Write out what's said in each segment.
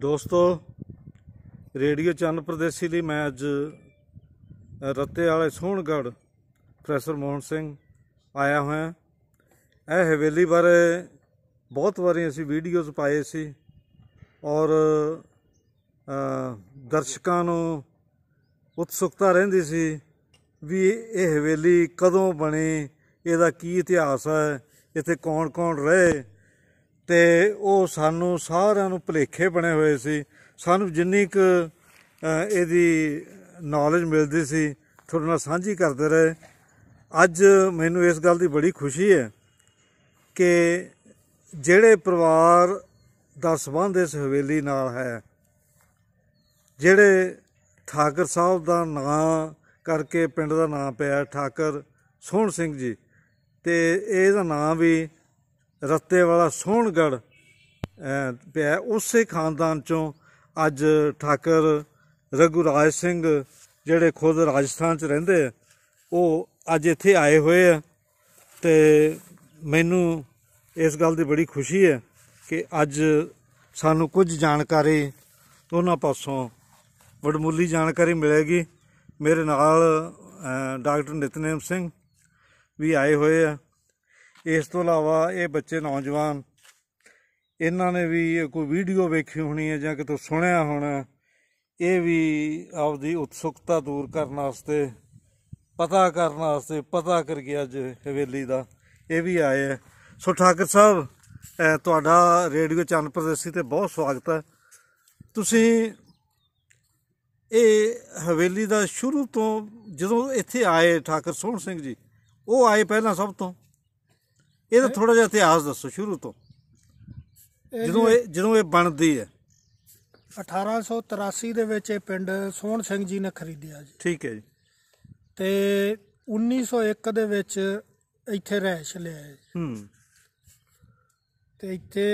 ਦੋਸਤੋ ਰੇਡੀਓ ਚੰਨ ਪ੍ਰਦੇਸੀ ਲਈ ਮੈਂ ਅੱਜ ਰੱਤੇ ਵਾਲੇ ਸੋਹਣਗੜ ਪ੍ਰੋਫੈਸਰ ਮੋਹਨ ਸਿੰਘ ਆਇਆ ਹੋਇਆ ਇਹ ਹਵੇਲੀ ਬਾਰੇ ਬਹੁਤ ਵਾਰੀ ਅਸੀਂ ਵੀਡੀਓਜ਼ ਪਾਏ ਸੀ ਔਰ ਦਰਸ਼ਕਾਂ ਨੂੰ ਉਤਸੁਕਤਾ ਰਹਿੰਦੀ ਸੀ ਵੀ ਇਹ ਹਵੇਲੀ ਕਦੋਂ ਬਣੀ ਇਹਦਾ ਕੀ ਇਤਿਹਾਸ ਹੈ ਇੱਥੇ ਕੌਣ-ਕੌਣ ਰਹੇ ਤੇ ਉਹ ਸਾਨੂੰ ਸਾਰਿਆਂ ਨੂੰ ਭਲੇਖੇ ਬਣੇ ਹੋਏ ਸੀ ਸਾਨੂੰ ਜਿੰਨੀ ਕ ਇਹਦੀ ਨੌਲੇਜ ਮਿਲਦੀ ਸੀ ਤੁਹਾਡੇ ਨਾਲ ਸਾਂਝੀ ਕਰਦੇ ਰਹੇ ਅੱਜ ਮੈਨੂੰ ਇਸ ਗੱਲ ਦੀ ਬੜੀ ਖੁਸ਼ੀ ਹੈ ਕਿ ਜਿਹੜੇ ਪਰਿਵਾਰ ਦਾ ਸਬੰਧ ਇਸ ਹਵੇਲੀ ਨਾਲ ਹੈ ਜਿਹੜੇ ਠਾਕਰ ਸਾਹਿਬ ਦਾ ਨਾਂ ਕਰਕੇ ਪਿੰਡ ਦਾ ਨਾਂ ਪਿਆ ਠਾਕਰ ਸੋਹਣ ਸਿੰਘ ਜੀ ਤੇ ਇਹਦਾ ਨਾਂ ਵੀ ਰਸਤੇ ਵਾਲਾ ਸੋਹਣਗੜ ਪਿਆ ਉਸੇ ਖਾਨਦਾਨ ਚੋਂ ਅੱਜ ਠਾਕਰ ਰਗੁਰਾਜ ਸਿੰਘ ਜਿਹੜੇ ਖੁਦ ਰਾਜਸਥਾਨ 'ਚ ਰਹਿੰਦੇ ਉਹ ਅੱਜ ਇੱਥੇ ਆਏ ਹੋਏ ਆ ਤੇ ਮੈਨੂੰ ਇਸ ਗੱਲ ਦੀ ਬੜੀ ਖੁਸ਼ੀ ਹੈ ਕਿ ਅੱਜ ਸਾਨੂੰ ਕੁਝ ਜਾਣਕਾਰੀ ਉਹਨਾਂ ਪਾਸੋਂ ਵਡਮੁੱਲੀ ਜਾਣਕਾਰੀ ਮਿਲੇਗੀ ਮੇਰੇ ਨਾਲ ਡਾਕਟਰ ਨਿਤਨੇਮ ਸਿੰਘ ਵੀ ਆਏ ਹੋਏ ਆ ਇਸ ਤੋਂ ਇਲਾਵਾ ਇਹ ਬੱਚੇ ਨੌਜਵਾਨ ਇਹਨਾਂ ਨੇ ਵੀ ਕੋਈ ਵੀਡੀਓ ਵੇਖੀ ਹੋਣੀ ਹੈ ਜਾਂ ਕਿਤੋਂ ਸੁਣਿਆ ਹੋਣਾ ਇਹ ਵੀ ਆਪਦੀ ਉਤਸੁਕਤਾ ਦੂਰ ਕਰਨ ਵਾਸਤੇ ਪਤਾ ਕਰਨ ਵਾਸਤੇ ਪਤਾ ਕਰ ਗਿਆ ਅੱਜ ਹਵੇਲੀ ਦਾ ਇਹ ਵੀ ਆਏ ਸੋ ਠਾਕਰ ਸਾਹਿਬ ਤੁਹਾਡਾ ਰੇਡੀਓ ਚੰਨ ਪ੍ਰਦੇਸੀ ਤੇ ਬਹੁਤ ਸਵਾਗਤ ਹੈ ਤੁਸੀਂ ਇਹ ਹਵੇਲੀ ਦਾ ਸ਼ੁਰੂ ਤੋਂ ਜਦੋਂ ਇੱਥੇ ਆਏ ਠਾਕਰ ਸੋਹਣ ਸਿੰਘ ਜੀ ਉਹ ਆਏ ਪਹਿਲਾਂ ਸਭ ਤੋਂ ਇਹਦਾ ਥੋੜਾ ਜਿਹਾ ਇਤਿਹਾਸ ਦੱਸੋ ਸ਼ੁਰੂ ਤੋਂ ਜਦੋਂ ਇਹ ਜਦੋਂ ਇਹ ਬਣਦੀ ਹੈ 1883 ਦੇ ਵਿੱਚ ਇਹ ਪਿੰਡ ਸੋਹਣ ਸਿੰਘ ਜੀ ਨੇ ਖਰੀਦਿਆ ਜੀ ਠੀਕ ਹੈ ਜੀ ਤੇ 1901 ਦੇ ਵਿੱਚ ਇੱਥੇ ਰਹਿਸ਼ ਲਿਆ ਜੀ ਹੂੰ ਤੇ ਇੱਥੇ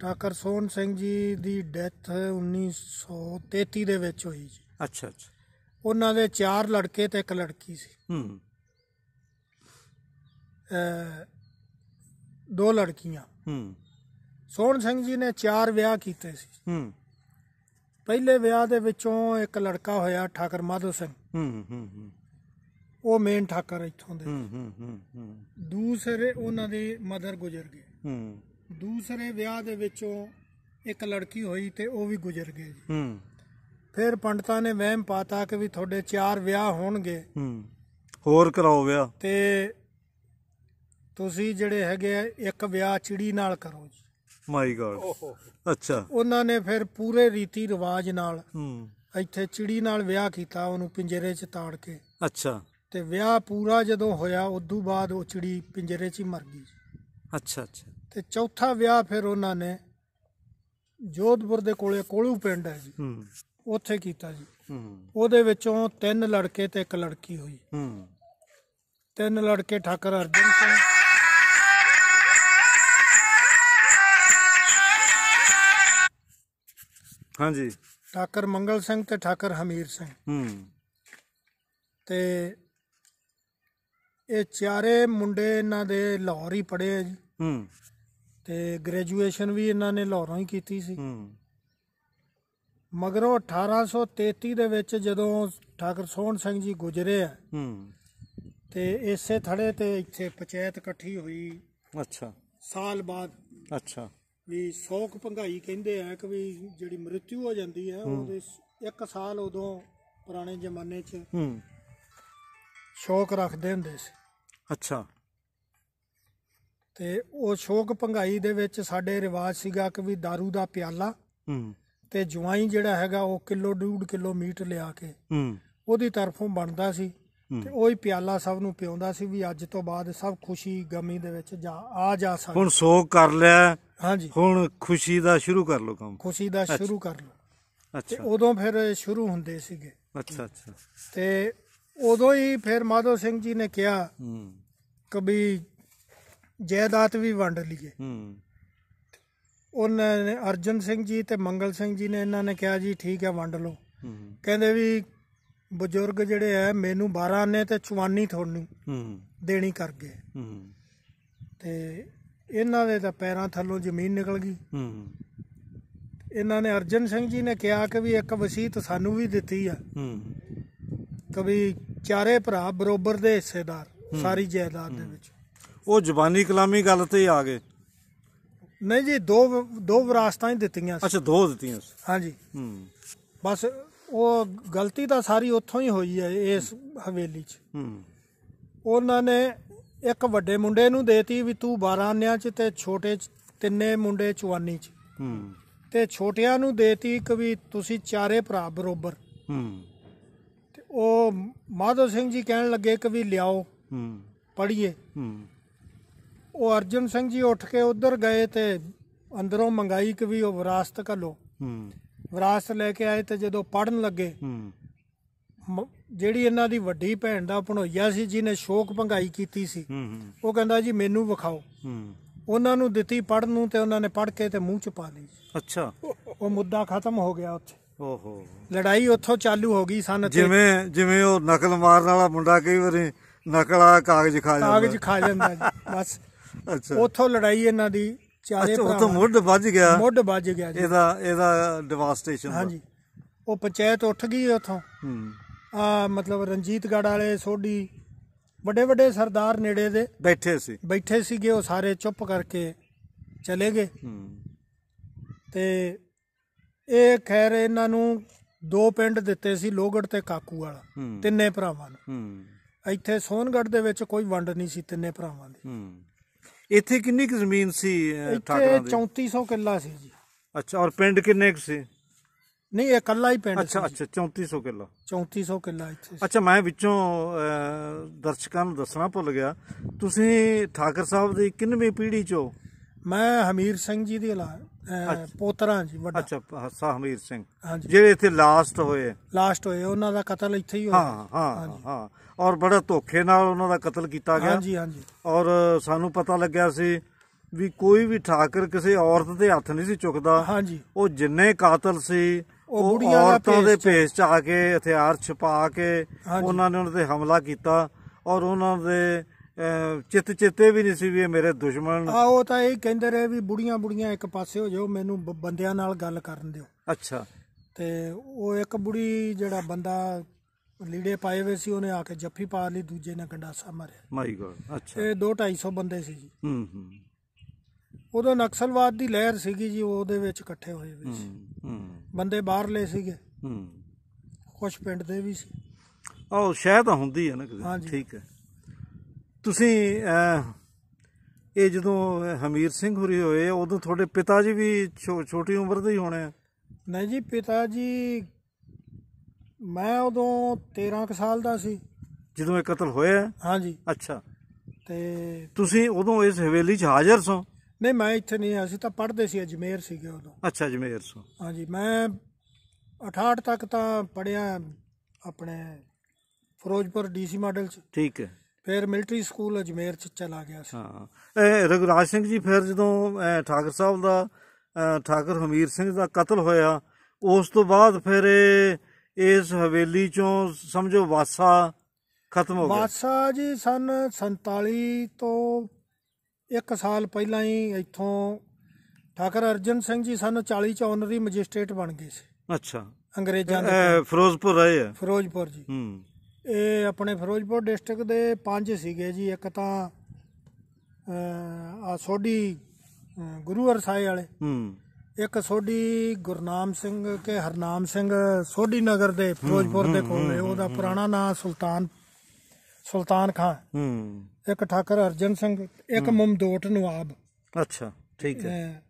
ਠਾਕਰ ਸੋਹਣ ਸਿੰਘ ਜੀ ਦੀ ਡੈਥ 1933 ਦੇ ਵਿੱਚ ਹੋਈ ਜੀ ਅੱਛਾ ਅੱਛਾ ਉਹਨਾਂ ਦੇ ਚਾਰ ਲੜਕੇ ਤੇ ਇੱਕ ਲੜਕੀ ਸੀ ਹੂੰ ਦੋ ਲੜਕੀਆਂ ਹੂੰ ਸੋਹਣ ਸਿੰਘ ਜੀ ਨੇ ਚਾਰ ਵਿਆਹ ਕੀਤੇ ਸੀ ਹੂੰ ਪਹਿਲੇ ਵਿਆਹ ਦੇ ਵਿੱਚੋਂ ਇੱਕ ਲੜਕਾ ਹੋਇਆ ਠਾਕਰ ਮਾਧੋ ਸਿੰਘ ਹੂੰ ਹੂੰ ਹੂੰ ਉਹ ਮੇਨ ਠਾਕਰ ਇੱਥੋਂ ਦੇ ਹੂੰ ਹੂੰ ਹੂੰ ਦੂਸਰੇ ਉਹਨਾਂ ਦੇ ਮਦਰ ਗੁਜ਼ਰ ਗਏ ਹੂੰ ਦੂਸਰੇ ਵਿਆਹ ਦੇ ਵਿੱਚੋਂ ਇੱਕ ਲੜਕੀ ਹੋਈ ਤੇ ਉਹ ਵੀ ਗੁਜ਼ਰ ਗਈ ਜੀ ਹੂੰ ਫਿਰ ਪੰਡਤਾਂ ਨੇ ਵਹਿਮ ਪਾਤਾ ਕਿ ਵੀ ਤੁਹਾਡੇ ਚਾਰ ਵਿਆਹ ਹੋਣਗੇ ਹੂੰ ਹੋਰ ਕਰਾਓ ਵਿਆਹ ਤੇ ਤੁਸੀਂ ਜਿਹੜੇ ਹੈਗੇ ਇੱਕ ਵਿਆਹ ਚਿੜੀ ਨਾਲ ਕਰੋ ਜੀ ਮਾਈ ਗॉड ਅੱਛਾ ਉਹਨਾਂ ਨੇ ਫਿਰ ਪੂਰੇ ਰੀਤੀ ਰਿਵਾਜ ਨਾਲ ਹੂੰ ਇੱਥੇ ਚਿੜੀ ਨਾਲ ਵਿਆਹ ਕੀਤਾ ਉਹਨੂੰ ਪਿੰਜਰੇ 'ਚ ਤਾੜ ਕੇ ਅੱਛਾ ਤੇ ਵਿਆਹ ਪੂਰਾ ਜਦੋਂ ਹੋਇਆ ਉਦੋਂ ਬਾਅਦ ਉਹ ਚਿੜੀ ਪਿੰਜਰੇ 'ਚ ਹੀ ਮਰ ਗਈ ਅੱਛਾ ਅੱਛਾ ਤੇ ਚੌਥਾ ਵਿਆਹ ਫਿਰ ਉਹਨਾਂ ਨੇ ਜੋਧਪੁਰ ਦੇ ਕੋਲੇ ਕੋਲੂ ਪਿੰਡ ਹੈ ਜੀ ਹੂੰ ਉੱਥੇ ਕੀਤਾ ਜੀ ਹੂੰ ਉਹਦੇ ਵਿੱਚੋਂ ਤਿੰਨ ਲੜਕੇ ਤੇ ਇੱਕ ਲੜਕੀ ਹੋਈ ਹੂੰ ਤਿੰਨ ਲੜਕੇ ਠਾਕਰ ਅਰਜਨ ਸਿੰਘ ਹਾਂਜੀ ਠਾਕਰ ਮੰਗਲ ਸਿੰਘ ਤੇ ਠਾਕਰ ਹਮੀਰ ਸਿੰਘ ਹੂੰ ਤੇ ਇਹ ਚਾਰੇ ਮੁੰਡੇ ਇਹਨਾਂ ਦੇ ਲਾਹੌਰ ਹੀ ਪੜ੍ਹੇ ਆ ਜੀ ਹੂੰ ਤੇ ਗ੍ਰੈਜੂਏਸ਼ਨ ਵੀ ਇਹਨਾਂ ਨੇ ਲਾਹੌਰੋਂ ਹੀ ਕੀਤੀ ਸੀ ਹੂੰ ਮਗਰੋਂ 1833 ਦੇ ਵਿੱਚ ਜਦੋਂ ਠਾਕਰ ਸੋਹਣ ਸਿੰਘ ਜੀ ਗੁਜਰੇ ਆ ਹੂੰ ਤੇ ਇਸੇ ਥੜੇ ਤੇ ਇੱਥੇ ਪੰਚਾਇਤ ਇਕੱਠੀ ਹੋਈ ਅੱਛਾ ਸਾਲ ਬਾਅਦ ਅੱਛਾ ਵੀ ਸੌਕ ਪੰਗਾਈ ਕਹਿੰਦੇ ਆ ਕਿ ਵੀ ਜਿਹੜੀ ਮ੍ਰਿਤਿਉ ਹੋ ਜਾਂਦੀ ਹੈ ਉਹਦੇ ਇੱਕ ਸਾਲ ਉਦੋਂ ਪੁਰਾਣੇ ਜ਼ਮਾਨੇ 'ਚ ਹੂੰ ਸ਼ੌਕ ਰੱਖਦੇ ਹੁੰਦੇ ਸੀ ਅੱਛਾ ਤੇ ਉਹ ਸ਼ੋਕ ਪੰਗਾਈ ਦੇ ਵਿੱਚ ਸਾਡੇ ਰਿਵਾਜ ਸੀਗਾ ਕਿ ਵੀ दारू ਦਾ ਪਿਆਲਾ ਹੂੰ ਤੇ ਜਵਾਈ ਜਿਹੜਾ ਹੈਗਾ ਉਹ ਕਿਲੋ ਡੂਡ ਕਿਲੋ ਮੀਟ ਲਿਆ ਕੇ ਹੂੰ ਉਹਦੀ ਤਰਫੋਂ ਬਣਦਾ ਸੀ ਤੇ ਉਹ ਹੀ ਪਿਆਲਾ ਸਭ ਨੂੰ ਪਿਉਂਦਾ ਸੀ ਵੀ ਅੱਜ ਤੋਂ ਬਾਅਦ ਸਭ ਖੁਸ਼ੀ ਗਮੀ ਦੇ ਵਿੱਚ ਜਾ ਆ ਜਾ ਸਕਦਾ ਹੁਣ ਸੋਗ ਕਰ ਲਿਆ ਹਾਂਜੀ ਹੁਣ ਖੁਸ਼ੀ ਦਾ ਸ਼ੁਰੂ ਕਰ ਲੋ ਕੰਮ ਖੁਸ਼ੀ ਦਾ ਸ਼ੁਰੂ ਕਰ ਲੋ ਅੱਛਾ ਉਦੋਂ ਫਿਰ ਸ਼ੁਰੂ ਹੁੰਦੇ ਸੀਗੇ ਅੱਛਾ ਅੱਛਾ ਤੇ ਉਦੋਂ ਹੀ ਫਿਰ ਮਾਧੋ ਸਿੰਘ ਜੀ ਨੇ ਕਿਹਾ ਹੂੰ ਕਬੀ ਜਾਇਦਾਦ ਵੀ ਵੰਡ ਲਈਏ ਹੂੰ ਉਹਨਾਂ ਨੇ ਅਰਜਨ ਸਿੰਘ ਜੀ ਤੇ ਮੰਗਲ ਸਿੰਘ ਜੀ ਨੇ ਇਹਨਾਂ ਨੇ ਕਿਹਾ ਜੀ ਠੀਕ ਹੈ ਵੰਡ ਲਓ ਕਹਿੰਦੇ ਵੀ ਬਜ਼ੁਰਗ ਜਿਹੜੇ ਐ ਮੈਨੂੰ 12 ਨੇ ਤੇ 54 ਥੋੜਨੀ ਹੂੰ ਦੇਣੀ ਕਰ ਗਏ ਹੂੰ ਤੇ ਇਹਨਾਂ ਦੇ ਤਾਂ ਪੈਰਾਂ ਥੱਲੋਂ ਜ਼ਮੀਨ ਨਿਕਲ ਗਈ ਹੂੰ ਇਹਨਾਂ ਨੇ ਅਰਜਨ ਸਿੰਘ ਜੀ ਨੇ ਕਿਹਾ ਕਿ ਵੀ ਇੱਕ ਵਸੀਤ ਸਾਨੂੰ ਵੀ ਦਿੱਤੀ ਆ ਹੂੰ ਕਵੀ ਚਾਰੇ ਭਰਾ ਬਰੋਬਰ ਦੇ ਹਿੱਸੇਦਾਰ ਸਾਰੀ ਜਾਇਦਾਦ ਦੇ ਵਿੱਚ ਉਹ ਜ਼ਬਾਨੀ ਕਲਾਮੀ ਗੱਲ ਤੇ ਆ ਗਏ ਨਹੀਂ ਜੀ ਦੋ ਦੋ ਵਿਰਾਸਤਾਂ ਹੀ ਦਿੱਤੀਆਂ ਅੱਛਾ ਦੋ ਦਿੱਤੀਆਂ ਹਾਂਜੀ ਹੂੰ ਬਸ ਉਹ ਗਲਤੀ ਤਾਂ ਸਾਰੀ ਉੱਥੋਂ ਹੀ ਹੋਈ ਹੈ ਇਸ ਹਵੇਲੀ 'ਚ ਹੂੰ ਉਹਨਾਂ ਨੇ ਇੱਕ ਵੱਡੇ ਮੁੰਡੇ ਨੂੰ ਦੇਤੀ ਵੀ ਤੂੰ 12 ਅੰਨਿਆਂ 'ਚ ਤੇ ਛੋਟੇ 'ਚ ਤਿੰਨੇ ਮੁੰਡੇ ਚਵਾਨੀ 'ਚ ਹੂੰ ਤੇ ਛੋਟਿਆਂ ਨੂੰ ਦੇਤੀ ਕਿ ਵੀ ਤੁਸੀਂ ਚਾਰੇ ਭਰਾ ਬਰੋਬਰ ਹੂੰ ਤੇ ਉਹ ਮਾਧੋ ਸਿੰਘ ਜੀ ਕਹਿਣ ਲੱਗੇ ਕਿ ਵੀ ਲਿਆਓ ਹੂੰ ਪੜੀਏ ਹੂੰ ਉਹ ਅਰਜਨ ਸਿੰਘ ਜੀ ਉੱਠ ਕੇ ਉਧਰ ਗਏ ਤੇ ਅੰਦਰੋਂ ਮੰਗਾਈ ਕਿ ਵੀ ਉਹ ਵਿਰਾਸਤ ਕਲੋ ਹੂੰ ਵਿਰਾਸਤ ਲੈ ਕੇ ਆਏ ਤੇ ਜਦੋਂ ਪੜਨ ਲੱਗੇ ਜਿਹੜੀ ਇਹਨਾਂ ਦੀ ਵੱਡੀ ਭੈਣ ਦਾ ਭਣੋਈਆ ਸੀ ਜਿਹਨੇ ਸ਼ੋਕ ਭੰਗਾਈ ਕੀਤੀ ਸੀ ਉਹ ਕਹਿੰਦਾ ਜੀ ਮੈਨੂੰ ਵਿਖਾਓ ਉਹਨਾਂ ਨੂੰ ਦਿੱਤੀ ਪੜਨ ਨੂੰ ਤੇ ਉਹਨਾਂ ਨੇ ਪੜ ਕੇ ਤੇ ਮੂੰਹ ਚ ਪਾ ਲਈ ਅੱਛਾ ਉਹ ਮੁੱਦਾ ਖਤਮ ਹੋ ਗਿਆ ਉੱਥੇ ਓਹੋ ਲੜਾਈ ਉੱਥੋਂ ਚਾਲੂ ਹੋ ਗਈ ਸਨ ਜਿਵੇਂ ਜਿਵੇਂ ਉਹ ਨਕਲ ਮਾਰਨ ਵਾਲਾ ਮੁੰਡਾ ਕਈ ਵਾਰੀ ਨਕਲ ਆ ਕਾਗਜ਼ ਖਾ ਜਾਂਦਾ ਕਾਗਜ਼ ਖਾ ਜਾਂਦਾ ਜੀ ਬਸ ਅੱਛਾ ਉੱਥੋਂ ਲੜਾਈ ਇਹਨਾਂ ਦੀ ਚਾਰੇ ਭਰਾ ਉੱਥੋਂ ਮੁੱਢ ਵੱਜ ਗਿਆ ਮੁੱਢ ਵੱਜ ਗਿਆ ਜੀ ਇਹਦਾ ਇਹਦਾ ਡਿਵਾਸਟੇਸ਼ਨ ਹਾਂਜੀ ਉਹ ਪੰਚਾਇਤ ਉੱਠ ਗਈ ਉੱਥੋਂ ਹੂੰ ਆ ਮਤਲਬ ਰਣਜੀਤਗੜ ਵਾਲੇ ਸੋਢੀ ਵੱਡੇ ਵੱਡੇ ਸਰਦਾਰ ਨੇੜੇ ਦੇ ਬੈਠੇ ਸੀ ਬੈਠੇ ਸੀਗੇ ਉਹ ਸਾਰੇ ਚੁੱਪ ਕਰਕੇ ਚਲੇ ਗਏ ਤੇ ਇਹ ਖੈਰ ਇਹਨਾਂ ਨੂੰ ਦੋ ਪਿੰਡ ਦਿੱਤੇ ਸੀ ਲੋਗੜ ਤੇ ਕਾਕੂ ਵਾਲਾ ਤਿੰਨੇ ਭਰਾਵਾਂ ਨੂੰ ਇੱਥੇ ਸੋਨਗੜ ਦੇ ਵਿੱਚ ਕੋਈ ਵੰਡ ਨਹੀਂ ਸੀ ਤਿੰਨੇ ਭਰਾਵਾਂ ਦੀ ਇੱਥੇ ਕਿੰਨੀ ਕੁ ਜ਼ਮੀਨ ਸੀ ਅਹ, ਠਾਕਰਾਂ ਇੱਥੇ 3400 ਕਿੱਲਾ ਸੀ ਜੀ ਅੱਛਾ ਔਰ ਪਿੰਡ ਕਿੰਨੇ ਕੁ ਸੀ ਨਹੀਂ ਇਹ ਇਕੱਲਾ ਹੀ ਪਿੰਡ ਸੀ ਅੱਛਾ ਅੱਛਾ 3400 ਕਿੱਲਾ 3400 ਕਿੱਲਾ ਇੱਥੇ ਅੱਛਾ ਮੈਂ ਵਿੱਚੋਂ ਦਰਸ਼ਕਾਂ ਨੂੰ ਦੱਸਣਾ ਭੁੱਲ ਗਿਆ ਤੁਸੀਂ ਠਾਕਰ ਸਾਹਿਬ ਦੀ ਕਿੰਨਵੀਂ ਪੀੜ੍ਹੀ ਚੋਂ ਮੈਂ ਹਮੀਰ ਸਿੰਘ ਜੀ ਦੀ ਔਲਾਦ ਪੋਤਰਾਂ ਜੀ ਵੱਡਾ ਅੱਛਾ ਸਾਹਮੀਰ ਸਿੰਘ ਜਿਹੜੇ ਇੱਥੇ ਲਾਸਟ ਹੋਏ ਲਾਸਟ ਹੋਏ ਉਹਨਾਂ ਦਾ ਕਤਲ ਇੱਥੇ ਹੀ ਹੋਇਆ ਹਾਂ ਹਾਂ ਹਾਂ ਔਰ ਬੜਾ ਧੋਖੇ ਨਾਲ ਉਹਨਾਂ ਦਾ ਕਤਲ ਕੀਤਾ ਗਿਆ ਹਾਂਜੀ ਹਾਂਜੀ ਔਰ ਸਾਨੂੰ ਪਤਾ ਲੱਗਿਆ ਸੀ ਵੀ ਕੋਈ ਵੀ ਠਾਕਰ ਕਿਸੇ ਔਰਤ ਦੇ ਹੱਥ ਨਹੀਂ ਸੀ ਚੁੱਕਦਾ ਹਾਂਜੀ ਉਹ ਜਿੰਨੇ ਕਾਤਲ ਸੀ ਉਹ ਔਰਤਾਂ ਦੇ ਭੇਸ ਚ ਆ ਕੇ ਹਥਿਆਰ ਛਪਾ ਕੇ ਉਹਨਾਂ ਨੇ ਉਹਨਾਂ ਤੇ ਹਮਲਾ ਕੀਤਾ ਔਰ ਉਹਨਾਂ ਦੇ ਚਿੱਤ ਚਿੱਤੇ ਵੀ ਨਹੀਂ ਸੀ ਵੀ ਇਹ ਮੇਰੇ ਦੁਸ਼ਮਣ ਆ ਉਹ ਤਾਂ ਇਹ ਕਹਿੰਦੇ ਰਹੇ ਵੀ ਬੁੜੀਆਂ ਬੁੜੀਆਂ ਇੱਕ ਪਾਸੇ ਹੋ ਜਾਓ ਮੈਨੂੰ ਬੰਦਿਆਂ ਨਾਲ ਗੱਲ ਕਰਨ ਦਿਓ ਅੱਛਾ ਤੇ ਉਹ ਇੱਕ ਬੁੜੀ ਜਿਹੜਾ ਬੰਦਾ ਲੀੜੇ ਪਾਏ ਹੋਏ ਸੀ ਉਹਨੇ ਆ ਕੇ ਜੱਫੀ ਪਾ ਲਈ ਦੂਜੇ ਨੇ ਗੰਡਾਸਾ ਮਾਰਿਆ ਮਾਈ ਗੋਡ ਅੱਛਾ ਇਹ 2-250 ਬੰਦੇ ਸੀ ਜੀ ਹੂੰ ਹੂੰ ਉਦੋਂ ਨਕਸਲਵਾਦ ਦੀ ਲਹਿਰ ਸੀਗੀ ਜੀ ਉਹਦੇ ਵਿੱਚ ਇਕੱਠੇ ਹੋਏ ਵੀ ਸੀ ਹੂੰ, ਹੂੰ ਬੰਦੇ ਬਾਹਰਲੇ ਸੀਗੇ ਹੂੰ ਕੁਛ ਪਿੰਡ ਦੇ ਵੀ ਸੀ ਉਹ ਸ਼ਾਇਦ ਹੁੰਦੀ ਹੈ ਨਾ ਕਿਤੇ ਠੀਕ ਹੈ ਤੁਸੀਂ ਇਹ ਜਦੋਂ ਹਮੀਰ ਸਿੰਘ ਹੋਰੀ ਹੋਏ ਉਦੋਂ ਤੁਹਾਡੇ ਪਿਤਾ ਜੀ ਵੀ ਛੋਟੀ ਉਮਰ ਦੇ ਹੀ ਹੋਣੇ ਨਹੀਂ ਜੀ ਪਿਤਾ ਜੀ ਮੈਂ ਉਦੋਂ 13 ਕੁ ਸਾਲ ਦਾ ਸੀ ਜਦੋਂ ਇਹ ਕਤਲ ਹੋਇਆ ਹਾਂਜੀ ਅੱਛਾ ਤੇ ਤੁਸੀਂ ਉਦੋਂ ਇਸ ਹਵੇਲੀ 'ਚ ਹਾਜ਼ਰ ਸੋ ਨਹੀਂ ਮੈਂ ਇੱਥੇ ਨਹੀਂ ਸੀ ਤਾਂ ਪੜ੍ਹਦੇ ਸੀ ਅਜਮੇਰ ਸੀਗੇ ਉਦੋਂ ਅੱਛਾ ਅਜਮੇਰ ਸੋ ਹਾਂਜੀ ਮੈਂ 68 ਤੱਕ ਤਾਂ ਪੜਿਆ ਆਪਣੇ ਫਿਰੋਜ਼ਪੁਰ ਡੀਸੀ ਮਾਡਲ 'ਚ ਠੀਕ ਹੈ ਫਿਰ ਮਿਲਟਰੀ ਸਕੂਲ ਅਜਮੇਰ ਚ ਚਲਾ ਗਿਆ ਸੀ ਹਾਂ ਇਹ ਰਗਰਾਜ ਸਿੰਘ ਜੀ ਫਿਰ ਜਦੋਂ ਠਾਕਰ ਸਾਹਿਬ ਦਾ ਠਾਕਰ ਹਮੀਰ ਸਿੰਘ ਦਾ ਕਤਲ ਹੋਇਆ ਉਸ ਤੋਂ ਬਾਅਦ ਫਿਰ ਇਸ ਹਵੇਲੀ ਚੋਂ ਸਮਝੋ ਵਾਸਾ ਖਤਮ ਹੋ ਗਿਆ ਵਾਸਾ ਜੀ ਸਨ 47 ਤੋਂ ਇੱਕ ਸਾਲ ਪਹਿਲਾਂ ਹੀ ਇੱਥੋਂ ਠਾਕਰ ਅਰਜਨ ਸਿੰਘ ਜੀ ਸਨ 40 ਚ ਆਨਰੀ ਮੈਜਿਸਟ੍ਰੇਟ ਬਣ ਗਏ ਸੀ ਅੱਛਾ ਅੰਗਰੇਜ਼ਾਂ ਦੇ ਫਿਰੋਜ਼ਪੁਰ ਆਏ ਆ ਫਿਰੋਜ਼ਪੁਰ ਜੀ ਹੂੰ ਇਹ ਆਪਣੇ ਫਿਰੋਜ਼ਪੁਰ ਡਿਸਟ੍ਰਿਕਟ ਦੇ ਪੰਜ ਸੀਗੇ ਜੀ ਇੱਕ ਤਾਂ ਆ ਸੋਢੀ ਗੁਰੂ ਅਰਸਾਏ ਵਾਲੇ ਹੂੰ ਇੱਕ ਸੋਢੀ ਗੁਰਨਾਮ ਸਿੰਘ ਕੇ ਹਰਨਾਮ ਸਿੰਘ ਸੋਢੀ ਨਗਰ ਦੇ ਫਿਰੋਜ਼ਪੁਰ ਦੇ ਕੋਲ ਹੈ ਉਹਦਾ ਪੁਰਾਣਾ ਨਾਮ ਸੁਲਤਾਨ ਸੁਲਤਾਨ ਖਾਨ ਹੂੰ ਇੱਕ ਠਾਕਰ ਅਰਜਨ ਸਿੰਘ ਇੱਕ ਮਮਦੋਟ ਨਵਾਬ ਅੱਛਾ ਠੀਕ ਹੈ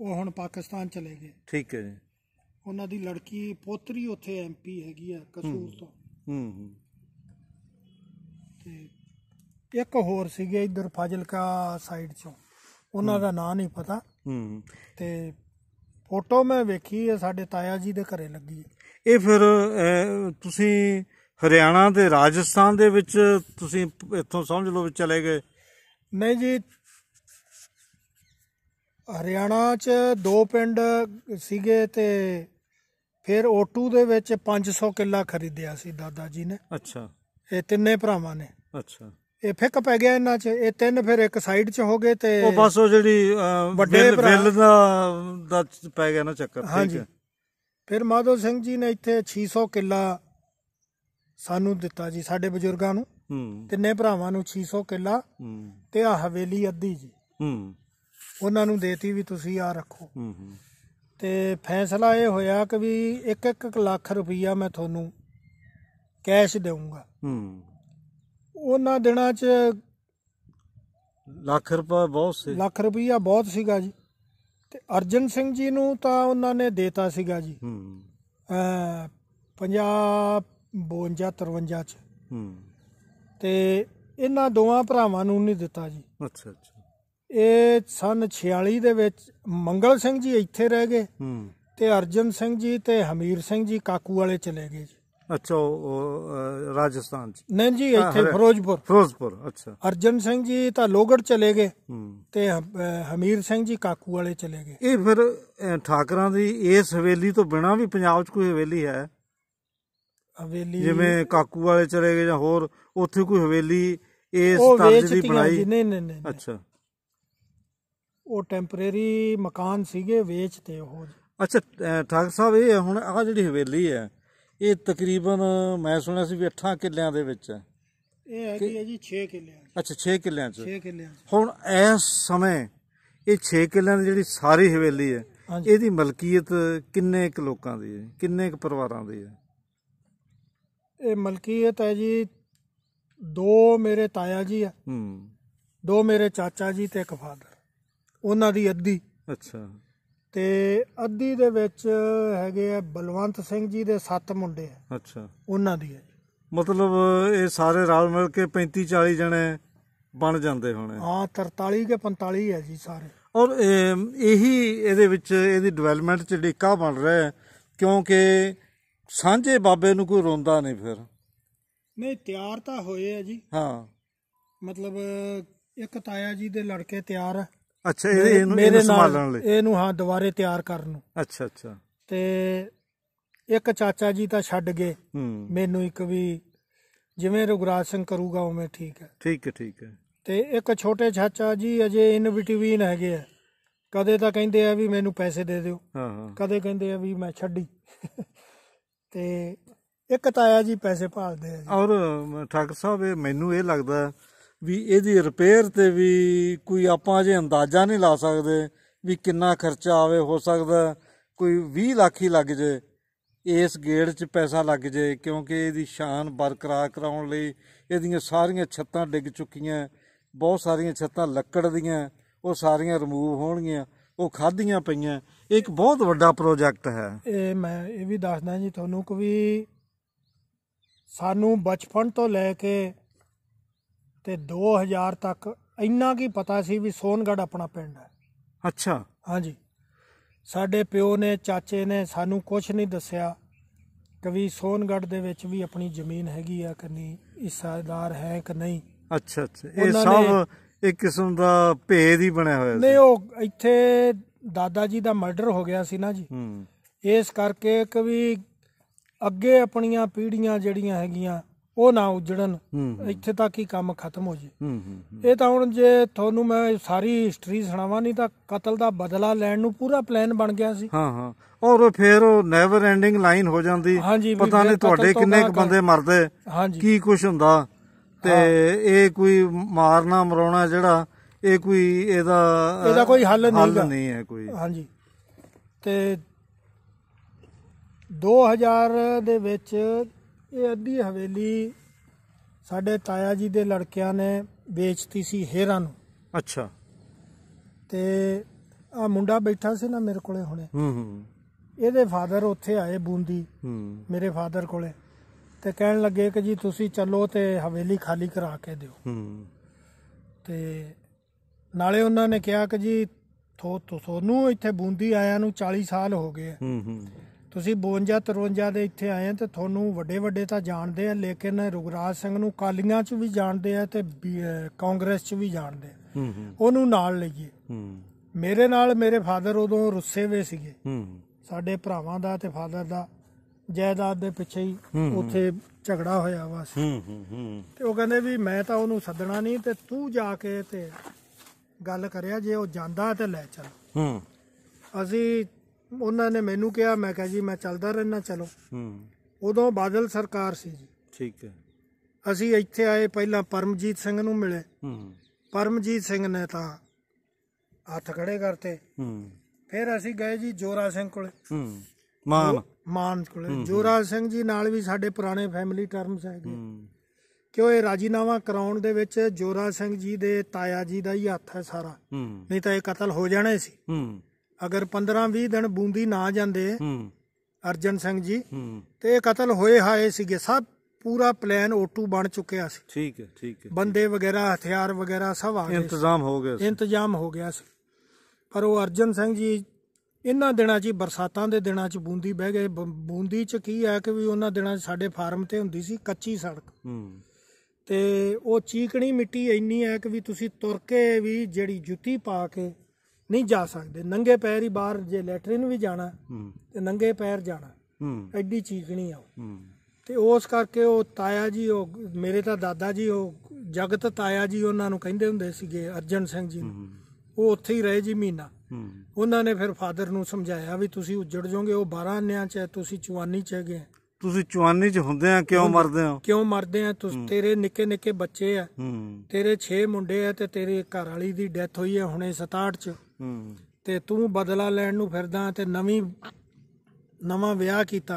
ਉਹ ਹੁਣ ਪਾਕਿਸਤਾਨ ਚਲੇ ਗਏ ਠੀਕ ਹੈ ਜੀ ਉਹਨਾਂ ਦੀ ਲੜਕੀ ਪੋਤਰੀ ਉੱਥੇ ਐਮਪੀ ਹੈਗੀ ਆ ਕਸੂਰ ਤੋਂ ਹੂੰ ਹੂੰ ਤੇ ਇੱਕ ਹੋਰ ਸੀਗੇ ਇਧਰ ਫਾਜ਼ਿਲਕਾ ਸਾਈਡ ਚੋਂ ਉਹਨਾਂ ਦਾ ਨਾਂ ਨਹੀਂ ਪਤਾ ਹੂੰ ਤੇ ਫੋਟੋ ਮੈਂ ਵੇਖੀ ਹੈ ਸਾਡੇ ਤਾਇਆ ਜੀ ਦੇ ਘਰੇ ਲੱਗੀ ਹੈ ਇਹ ਫਿਰ ਤੁਸੀਂ ਹਰਿਆਣਾ ਦੇ ਰਾਜਸਥਾਨ ਦੇ ਵਿੱਚ ਤੁਸੀਂ ਇੱਥੋਂ ਸਮਝ ਲਓ ਵੀ ਚਲੇ ਗਏ ਨਹੀਂ ਜੀ ਹਰਿਆਣਾ 'ਚ ਦੋ ਪਿੰਡ ਸੀਗੇ ਤੇ ਫਿਰ ਓਟੂ ਦੇ ਵਿੱਚ 500 ਕਿੱਲਾ ਖਰੀਦਿਆ ਸੀ ਦਾਦਾ ਜੀ ਨੇ ਅੱਛਾ ਇਹ ਤਿੰਨੇ ਭਰਾਵਾਂ ਨੇ ਅੱਛਾ ਇਹ ਫਿੱਕ ਪੈ ਗਿਆ ਇਹਨਾਂ 'ਚ ਇਹ ਤਿੰਨ ਫਿਰ ਇੱਕ ਸਾਈਡ 'ਚ ਹੋ ਗਏ ਤੇ ਉਹ ਬਸ ਉਹ ਜਿਹੜੀ ਵੱਡੇ ਬਿੱਲ ਦਾ ਦਾ ਪੈ ਗਿਆ ਨਾ ਚੱਕਰ ਠੀਕ ਹੈ ਫਿਰ ਮਾਧੋ ਸਿੰਘ ਜੀ ਨੇ ਇੱਥੇ 600 ਕਿੱਲਾ ਸਾਨੂੰ ਦਿੱਤਾ ਜੀ ਸਾਡੇ ਬਜ਼ੁਰਗਾਂ ਨੂੰ ਹੂੰ ਤਿੰਨੇ ਭਰਾਵਾਂ ਨੂੰ 600 ਕਿੱਲਾ ਹੂੰ ਤੇ ਆ ਹਵੇਲੀ ਅੱਧੀ ਜੀ ਹੂੰ ਉਹਨਾਂ ਨੂੰ ਦੇਤੀ ਵੀ ਤੁਸੀਂ ਆ ਰੱਖੋ ਹੂੰ ਹੂੰ ਤੇ ਫੈਸਲਾ ਇਹ ਹੋਇਆ ਕਿ ਵੀ 1-1 ਲੱਖ ਰੁਪਈਆ ਮੈਂ ਤੁਹਾਨੂੰ ਕੈਸ਼ ਦੇਵਾਂਗਾ ਹੂੰ ਉਹਨਾਂ ਦਿਨਾਂ 'ਚ ਲੱਖ ਰੁਪਏ ਬਹੁਤ ਸੀ ਲੱਖ ਰੁਪਈਆ ਬਹੁਤ ਸੀਗਾ ਜੀ ਤੇ ਅਰਜਨ ਸਿੰਘ ਜੀ ਨੂੰ ਤਾਂ ਉਹਨਾਂ ਨੇ ਦੇਤਾ ਸੀਗਾ ਜੀ ਹੂੰ ਅ 50 52 53 'ਚ ਹੂੰ ਤੇ ਇਹਨਾਂ ਦੋਵਾਂ ਭਰਾਵਾਂ ਨੂੰ ਨਹੀਂ ਦਿੱਤਾ ਜੀ ਅੱਛਾ ਅੱਛਾ ਇਹ ਸਨ 46 ਦੇ ਵਿੱਚ ਮੰਗਲ ਸਿੰਘ ਜੀ ਇੱਥੇ ਰਹਿ ਗਏ ਹੂੰ ਤੇ ਅਰਜਨ ਸਿੰਘ ਜੀ ਤੇ ਹਮੀਰ ਸਿੰਘ ਜੀ ਕਾਕੂ ਵਾਲੇ ਚਲੇ ਗਏ ਅੱਛਾ ਰਾਜਸਥਾਨ ਚ ਨਹੀਂ ਜੀ ਇੱਥੇ ਫਿਰੋਜ਼ਪੁਰ ਫਿਰੋਜ਼ਪੁਰ ਅੱਛਾ ਅਰਜਨ ਸਿੰਘ ਜੀ ਤਾਂ ਲੋਗੜ ਚਲੇ ਗਏ ਤੇ ਹਮੀਰ ਸਿੰਘ ਜੀ ਕਾਕੂ ਵਾਲੇ ਚਲੇ ਗਏ ਇਹ ਫਿਰ ਠਾਕਰਾਂ ਦੀ ਇਸ ਹਵੇਲੀ ਤੋਂ ਬਿਨਾ ਵੀ ਪੰਜਾਬ 'ਚ ਕੋਈ ਹਵੇਲੀ ਹੈ ਹਵੇਲੀ ਜਿਵੇਂ ਕਾਕੂ ਵਾਲੇ ਚਲੇ ਗਏ ਜਾਂ ਹੋਰ ਉੱਥੇ ਕੋਈ ਹਵੇਲੀ ਇਸ ਤਰ੍ਹਾਂ ਦੀ ਬਣਾਈ ਨਹੀਂ ਨਹੀਂ ਨਹੀਂ ਅੱਛਾ ਉਹ ਟੈਂਪਰੇਰੀ ਮਕਾਨ ਸੀਗੇ ਵੇਚਤੇ ਉਹ ਅੱਛਾ ਠਾਕਰ ਸਾਹਿਬ ਇਹ ਹੁਣ ਆ ਜਿਹੜੀ ਹਵੇਲੀ ਹੈ ਇਹ ਤਕਰੀਬਨ ਮੈਂ ਸੁਣਿਆ ਸੀ ਵੀ 8 ਕਿੱਲਿਆਂ ਦੇ ਵਿੱਚ ਹੈ ਇਹ ਹੈਗੀ ਹੈ ਜੀ 6 ਕਿੱਲਿਆਂ ਅੱਛਾ 6 ਕਿੱਲਿਆਂ 'ਚ 6 ਕਿੱਲਿਆਂ ਹੁਣ ਇਸ ਸਮੇਂ ਇਹ 6 ਕਿੱਲਿਆਂ ਦੀ ਜਿਹੜੀ ਸਾਰੀ ਹਵੇਲੀ ਹੈ ਇਹਦੀ ਮਲਕੀਅਤ ਕਿੰਨੇ ਕੁ ਲੋਕਾਂ ਦੀ ਹੈ ਕਿੰਨੇ ਕੁ ਪਰਿਵਾਰਾਂ ਦੀ ਹੈ ਇਹ ਮਲਕੀਅਤ ਹੈ ਜੀ ਦੋ ਮੇਰੇ ਤਾਇਆ ਜੀ ਆ ਹੂੰ ਦੋ ਮੇਰੇ ਚਾਚਾ ਜੀ ਤੇ ਇੱਕ ਫਾਦਰ ਉਹਨਾਂ ਦੀ ਅੱਧੀ ਅੱਛਾ ਤੇ ਅੱਧੀ ਦੇ ਵਿੱਚ ਹੈਗੇ ਆ ਬਲਵੰਤ ਸਿੰਘ ਜੀ ਦੇ ਸੱਤ ਮੁੰਡੇ ਆ ਅੱਛਾ ਉਹਨਾਂ ਦੀ ਹੈ ਮਤਲਬ ਇਹ ਸਾਰੇ ਰਲ ਮਿਲ ਕੇ 35 40 ਜਣੇ ਬਣ ਜਾਂਦੇ ਹੋਣੇ ਹਾਂ 43 ਕੇ 45 ਹੈ ਜੀ ਸਾਰੇ ਔਰ ਇਹੀ ਇਹਦੇ ਵਿੱਚ ਇਹਦੀ ਡਿਵੈਲਪਮੈਂਟ ਚ ਡੇਕਾ ਬਣ ਰਿਹਾ ਕਿਉਂਕਿ ਸਾਂਝੇ ਬਾਬੇ ਨੂੰ ਕੋਈ ਰੋਂਦਾ ਨਹੀਂ ਫਿਰ ਨਹੀਂ ਤਿਆਰ ਤਾਂ ਹੋਏ ਆ ਜੀ ਹਾਂ ਮਤਲਬ ਇੱਕ ਤਾਇਆ ਜੀ ਦੇ ਲੜਕੇ ਤਿਆਰ ਅੱਛਾ ਇਹ ਇਹਨੂੰ ਇਹਨੂੰ ਸੰਭਾਲਣ ਲਈ ਇਹਨੂੰ ਹਾਂ ਦੁਬਾਰੇ ਤਿਆਰ ਕਰਨ ਨੂੰ ਅੱਛਾ ਅੱਛਾ ਤੇ ਇੱਕ ਚਾਚਾ ਜੀ ਤਾਂ ਛੱਡ ਗਏ ਮੈਨੂੰ ਇੱਕ ਵੀ ਜਿਵੇਂ ਰੁਗਰਾਜ ਸਿੰਘ ਕਰੂਗਾ ਉਵੇਂ ਠੀਕ ਹੈ ਠੀਕ ਹੈ ਠੀਕ ਹੈ ਤੇ ਇੱਕ ਛੋਟੇ ਚਾਚਾ ਜੀ ਅਜੇ ਇਨੋਵੇਟਿਵ ਹੈਗੇ ਆ ਕਦੇ ਤਾਂ ਕਹਿੰਦੇ ਆ ਵੀ ਮੈਨੂੰ ਪੈਸੇ ਦੇ ਦਿਓ ਹਾਂ ਹਾਂ ਕਦੇ ਕਹਿੰਦੇ ਆ ਵੀ ਮੈਂ ਛੱਡੀ ਤੇ ਇੱਕ ਤਾਇਆ ਜੀ ਪੈਸੇ ਭਾਲਦੇ ਆ ਔਰ ਠਾਕਰ ਸਾਹਿਬ ਇਹ ਮੈਨੂੰ ਇਹ ਲੱਗਦਾ ਵੀ ਇਹਦੀ ਰਿਪੇਅਰ ਤੇ ਵੀ ਕੋਈ ਆਪਾਂ ਅਜੇ ਅੰਦਾਜ਼ਾ ਨਹੀਂ ਲਾ ਸਕਦੇ ਵੀ ਕਿੰਨਾ ਖਰਚਾ ਆਵੇ ਹੋ ਸਕਦਾ ਕੋਈ 20 ਲੱਖ ਹੀ ਲੱਗ ਜੇ ਇਸ ਗੇੜ 'ਚ ਪੈਸਾ ਲੱਗ ਜੇ ਕਿਉਂਕਿ ਇਹਦੀ ਸ਼ਾਨ ਬਰਕਰਾਰ ਕਰਾਉਣ ਲਈ ਇਹਦੀਆਂ ਸਾਰੀਆਂ ਛੱਤਾਂ ਡਿੱਗ ਚੁੱਕੀਆਂ ਬਹੁਤ ਸਾਰੀਆਂ ਛੱਤਾਂ ਲੱਕੜ ਦੀਆਂ ਉਹ ਸਾਰੀਆਂ ਰਿਮੂਵ ਹੋਣਗੀਆਂ ਉਹ ਖਾਧੀਆਂ ਪਈਆਂ ਇੱਕ ਬਹੁਤ ਵੱਡਾ ਪ੍ਰੋਜੈਕਟ ਹੈ ਇਹ ਮੈਂ ਇਹ ਵੀ ਦੱਸਦਾ ਜੀ ਤੁਹਾਨੂੰ ਕਿ ਵੀ ਸਾਨੂੰ ਬਚਪਨ ਤੋਂ ਲੈ ਕੇ ਤੇ 2000 ਤੱਕ ਇੰਨਾ ਕੀ ਪਤਾ ਸੀ ਵੀ ਸੋਨਗੜ ਆਪਣਾ ਪਿੰਡ ਹੈ ਅੱਛਾ ਹਾਂਜੀ ਸਾਡੇ ਪਿਓ ਨੇ ਚਾਚੇ ਨੇ ਸਾਨੂੰ ਕੁਝ ਨਹੀਂ ਦੱਸਿਆ ਕਿ ਵੀ ਸੋਨਗੜ ਦੇ ਵਿੱਚ ਵੀ ਆਪਣੀ ਜ਼ਮੀਨ ਹੈਗੀ ਆ ਕਿ ਨਹੀਂ ਹਿੱਸੇਦਾਰ ਹੈ ਕਿ ਨਹੀਂ ਅੱਛਾ ਅੱਛਾ ਇਹ ਸਭ ਇੱਕ ਕਿਸਮ ਦਾ ਭੇਦ ਹੀ ਬਣਿਆ ਹੋਇਆ ਸੀ ਨਹੀਂ ਉਹ ਇੱਥੇ ਦਾਦਾ ਜੀ ਦਾ ਮਰਡਰ ਹੋ ਗਿਆ ਸੀ ਨਾ ਜੀ ਹੂੰ ਇਸ ਕਰਕੇ ਕਿ ਵੀ ਅੱਗੇ ਆਪਣੀਆਂ ਪੀੜ੍ਹੀਆਂ ਜਿਹੜੀਆਂ ਹੈਗੀਆਂ ਉਹ ਨਾ ਉਜੜਨ ਇੱਥੇ ਤੱਕ ਹੀ ਕੰਮ ਖਤਮ ਹੋ ਜੇ ਇਹ ਤਾਂ ਹੁਣ ਜੇ ਤੁਹਾਨੂੰ ਮੈਂ ਸਾਰੀ ਹਿਸਟਰੀ ਸੁਣਾਵਾਂ ਨਹੀਂ ਤਾਂ ਕਤਲ ਦਾ ਬਦਲਾ ਲੈਣ ਨੂੰ ਪੂਰਾ ਪਲਾਨ ਬਣ ਗਿਆ ਸੀ ਹਾਂ ਹਾਂ ਔਰ ਫਿਰ ਉਹ ਨੈਵਰ ਐਂਡਿੰਗ ਲਾਈਨ ਹੋ ਜਾਂਦੀ ਪਤਾ ਨਹੀਂ ਤੁਹਾਡੇ ਕਿੰਨੇ ਕੁ ਬੰਦੇ ਮਰਦੇ ਕੀ ਕੁਝ ਹੁੰਦਾ ਤੇ ਇਹ ਕੋਈ ਮਾਰਨਾ ਮਰਾਉਣਾ ਜਿਹੜਾ ਇਹ ਕੋਈ ਇਹਦਾ ਇਹਦਾ ਕੋਈ ਹੱਲ ਨਹੀਂ ਹੈ ਕੋਈ ਹਾਂਜੀ ਤੇ 2000 ਦੇ ਵਿੱਚ ਇਹ ਅੱਧੀ ਹਵੇਲੀ ਸਾਡੇ ਤਾਇਆ ਜੀ ਦੇ ਲੜਕਿਆਂ ਨੇ ਵੇਚਤੀ ਸੀ ਹੇਰਾਂ ਨੂੰ ਅੱਛਾ ਤੇ ਆ ਮੁੰਡਾ ਬੈਠਾ ਸੀ ਨਾ ਮੇਰੇ ਕੋਲੇ ਹੁਣੇ ਹੂੰ ਹੂੰ ਇਹਦੇ ਫਾਦਰ ਉੱਥੇ ਆਏ ਬੂੰਦੀ ਹੂੰ ਮੇਰੇ ਫਾਦਰ ਕੋਲੇ ਤੇ ਕਹਿਣ ਲੱਗੇ ਕਿ ਜੀ ਤੁਸੀਂ ਚੱਲੋ ਤੇ ਹਵੇਲੀ ਖਾਲੀ ਕਰਾ ਕੇ ਦਿਓ ਹੂੰ ਤੇ ਨਾਲੇ ਉਹਨਾਂ ਨੇ ਕਿਹਾ ਕਿ ਜੀ ਸੋਨੂੰ ਇੱਥੇ ਬੂੰਦੀ ਆਇਆ ਨੂੰ 40 ਸਾਲ ਹੋ ਗਏ ਹੂੰ ਹੂੰ ਤੁਸੀਂ 52 53 ਦੇ ਇੱਥੇ ਆਏ ਆ ਤੇ ਤੁਹਾਨੂੰ ਵੱਡੇ ਵੱਡੇ ਤਾਂ ਜਾਣਦੇ ਆ ਲੇਕਿਨ ਰੁਗਰਾਜ ਸਿੰਘ ਨੂੰ ਕਾਲੀਆਂ 'ਚ ਵੀ ਜਾਣਦੇ ਆ ਤੇ ਕਾਂਗਰਸ 'ਚ ਵੀ ਜਾਣਦੇ ਆ ਉਹਨੂੰ ਨਾਲ ਲਈਏ ਮੇਰੇ ਨਾਲ ਮੇਰੇ ਫਾਦਰ ਉਦੋਂ ਰੁੱਸੇ ਵੇ ਸੀਗੇ ਸਾਡੇ ਭਰਾਵਾਂ ਦਾ ਤੇ ਫਾਦਰ ਦਾ ਜਾਇਦਾਦ ਦੇ ਪਿੱਛੇ ਹੀ ਉੱਥੇ ਝਗੜਾ ਹੋਇਆ ਵਾ ਸੀ ਤੇ ਉਹ ਕਹਿੰਦੇ ਵੀ ਮੈਂ ਤਾਂ ਉਹਨੂੰ ਸੱਦਣਾ ਨਹੀਂ ਤੇ ਤੂੰ ਜਾ ਕੇ ਤੇ ਗੱਲ ਕਰਿਆ ਜੇ ਉਹ ਜਾਂਦਾ ਤੇ ਲੈ ਚੱਲ ਅਸੀਂ ਉਹਨਾਂ ਨੇ ਮੈਨੂੰ ਕਿਹਾ ਮੈਂ ਕਿਹਾ ਜੀ ਮੈਂ ਚੱਲਦਾ ਰਹਿਣਾ ਚਲੋ ਹੂੰ ਉਦੋਂ ਬਾਦਲ ਸਰਕਾਰ ਸੀ ਜੀ ਠੀਕ ਹੈ ਅਸੀਂ ਇੱਥੇ ਆਏ ਪਹਿਲਾਂ ਪਰਮਜੀਤ ਸਿੰਘ ਨੂੰ ਮਿਲੇ ਹੂੰ ਪਰਮਜੀਤ ਸਿੰਘ ਨੇ ਤਾਂ ਹੱਥ ਖੜੇ ਕਰਤੇ ਹੂੰ ਫਿਰ ਅਸੀਂ ਗਏ ਜੀ ਜੋਰਾ ਸਿੰਘ ਕੋਲੇ ਹੂੰ ਮਾਨ ਮਾਨ ਕੋਲੇ ਜੋਰਾ ਸਿੰਘ ਜੀ ਨਾਲ ਵੀ ਸਾਡੇ ਪੁਰਾਣੇ ਫੈਮਿਲੀ ਟਰਮਸ ਹੈਗੇ ਹੂੰ ਕਿਉਂ ਇਹ ਰਾਜੀਨਾਮਾ ਕਰਾਉਣ ਦੇ ਵਿੱਚ ਜੋਰਾ ਸਿੰਘ ਜੀ ਦੇ ਤਾਇਆ ਜੀ ਦਾ ਹੀ ਹੱਥ ਹੈ ਸਾਰਾ ਨਹੀਂ ਤਾਂ ਇਹ ਕਤਲ ਹੋ ਜਾਣਾ ਸੀ ਹੂੰ ਅਗਰ 15-20 ਦਿਨ ਬੂੰਦੀ ਨਾ ਜਾਂਦੇ ਅਰਜਨ ਸਿੰਘ ਜੀ ਤੇ ਇਹ ਕਤਲ ਹੋਏ ਹਾਏ ਸੀਗੇ ਸਭ ਪੂਰਾ ਪਲਾਨ ਓਟੂ ਬਣ ਚੁੱਕਿਆ ਸੀ ਠੀਕ ਹੈ ਠੀਕ ਹੈ ਬੰਦੇ ਵਗੈਰਾ ਹਥਿਆਰ ਵਗੈਰਾ ਸਭ ਆ ਗਏ ਇੰਤਜ਼ਾਮ ਹੋ ਗਿਆ ਸੀ ਇੰਤਜ਼ਾਮ ਹੋ ਗਿਆ ਸੀ ਪਰ ਉਹ ਅਰਜਨ ਸਿੰਘ ਜੀ ਇਹਨਾਂ ਦਿਨਾਂ 'ਚ ਬਰਸਾਤਾਂ ਦੇ ਦਿਨਾਂ 'ਚ ਬੂੰਦੀ ਬਹਿ ਗਏ ਬੂੰਦੀ 'ਚ ਕੀ ਆ ਕਿ ਵੀ ਉਹਨਾਂ ਦਿਨਾਂ 'ਚ ਸਾਡੇ ਫਾਰਮ ਤੇ ਹੁੰਦੀ ਸੀ ਕੱਚੀ ਸੜਕ ਹੂੰ ਤੇ ਉਹ ਚੀਕਣੀ ਮਿੱਟੀ ਇੰਨੀ ਹੈ ਕਿ ਵੀ ਤੁਸੀਂ ਤੁਰ ਕੇ ਵੀ ਜਿਹੜੀ ਜੁੱਤੀ ਪਾ ਕੇ ਨਹੀਂ ਜਾ ਸਕਦੇ ਨੰਗੇ ਪੈਰ ਹੀ ਬਾਹਰ ਜੇ ਲੈਟਰਿਨ ਵੀ ਜਾਣਾ ਤੇ ਨੰਗੇ ਪੈਰ ਜਾਣਾ ਐਡੀ ਚੀਕਣੀ ਆ ਤੇ ਉਸ ਕਰਕੇ ਉਹ ਤਾਇਆ ਜੀ ਉਹ ਮੇਰੇ ਤਾਂ ਦਾਦਾ ਜੀ ਉਹ ਜਗਤ ਤਾਇਆ ਜੀ ਉਹਨਾਂ ਨੂੰ ਕਹਿੰਦੇ ਹੁੰਦੇ ਸੀਗੇ ਅਰਜਨ ਸਿੰਘ ਜੀ ਨੂੰ ਉਹ ਉੱਥੇ ਹੀ ਰਹੇ ਜੀ ਮਹੀਨਾ ਉਹਨਾਂ ਨੇ ਫਿਰ ਫਾਦਰ ਨੂੰ ਸਮਝਾਇਆ ਵੀ ਤੁਸੀਂ ਉੱਜੜ ਜਾਓਗੇ ਉਹ 12 ਅੰਨਿਆਂ ਚ ਤੁਸੀਂ ਚਵਾਨੀ ਚ ਗਏ ਤੁਸੀਂ ਜਵਾਨੀ 'ਚ ਹੁੰਦੇ ਆ ਕਿਉਂ ਮਰਦੇ ਆ ਕਿਉਂ ਮਰਦੇ ਆ ਤੁਸੀਂ ਤੇਰੇ ਨਿੱਕੇ ਨਿੱਕੇ ਬੱਚੇ ਆ ਤੇਰੇ 6 ਮੁੰਡੇ ਆ ਤੇ ਤੇਰੇ ਘਰ ਵਾਲੀ ਦੀ ਡੈਥ ਹੋਈ ਆ ਹੁਣੇ 67 ਚ ਤੇ ਤੂੰ ਬਦਲਾ ਲੈਣ ਨੂੰ ਫਿਰਦਾ ਤੇ ਨਵੀਂ ਨਵਾਂ ਵਿਆਹ ਕੀਤਾ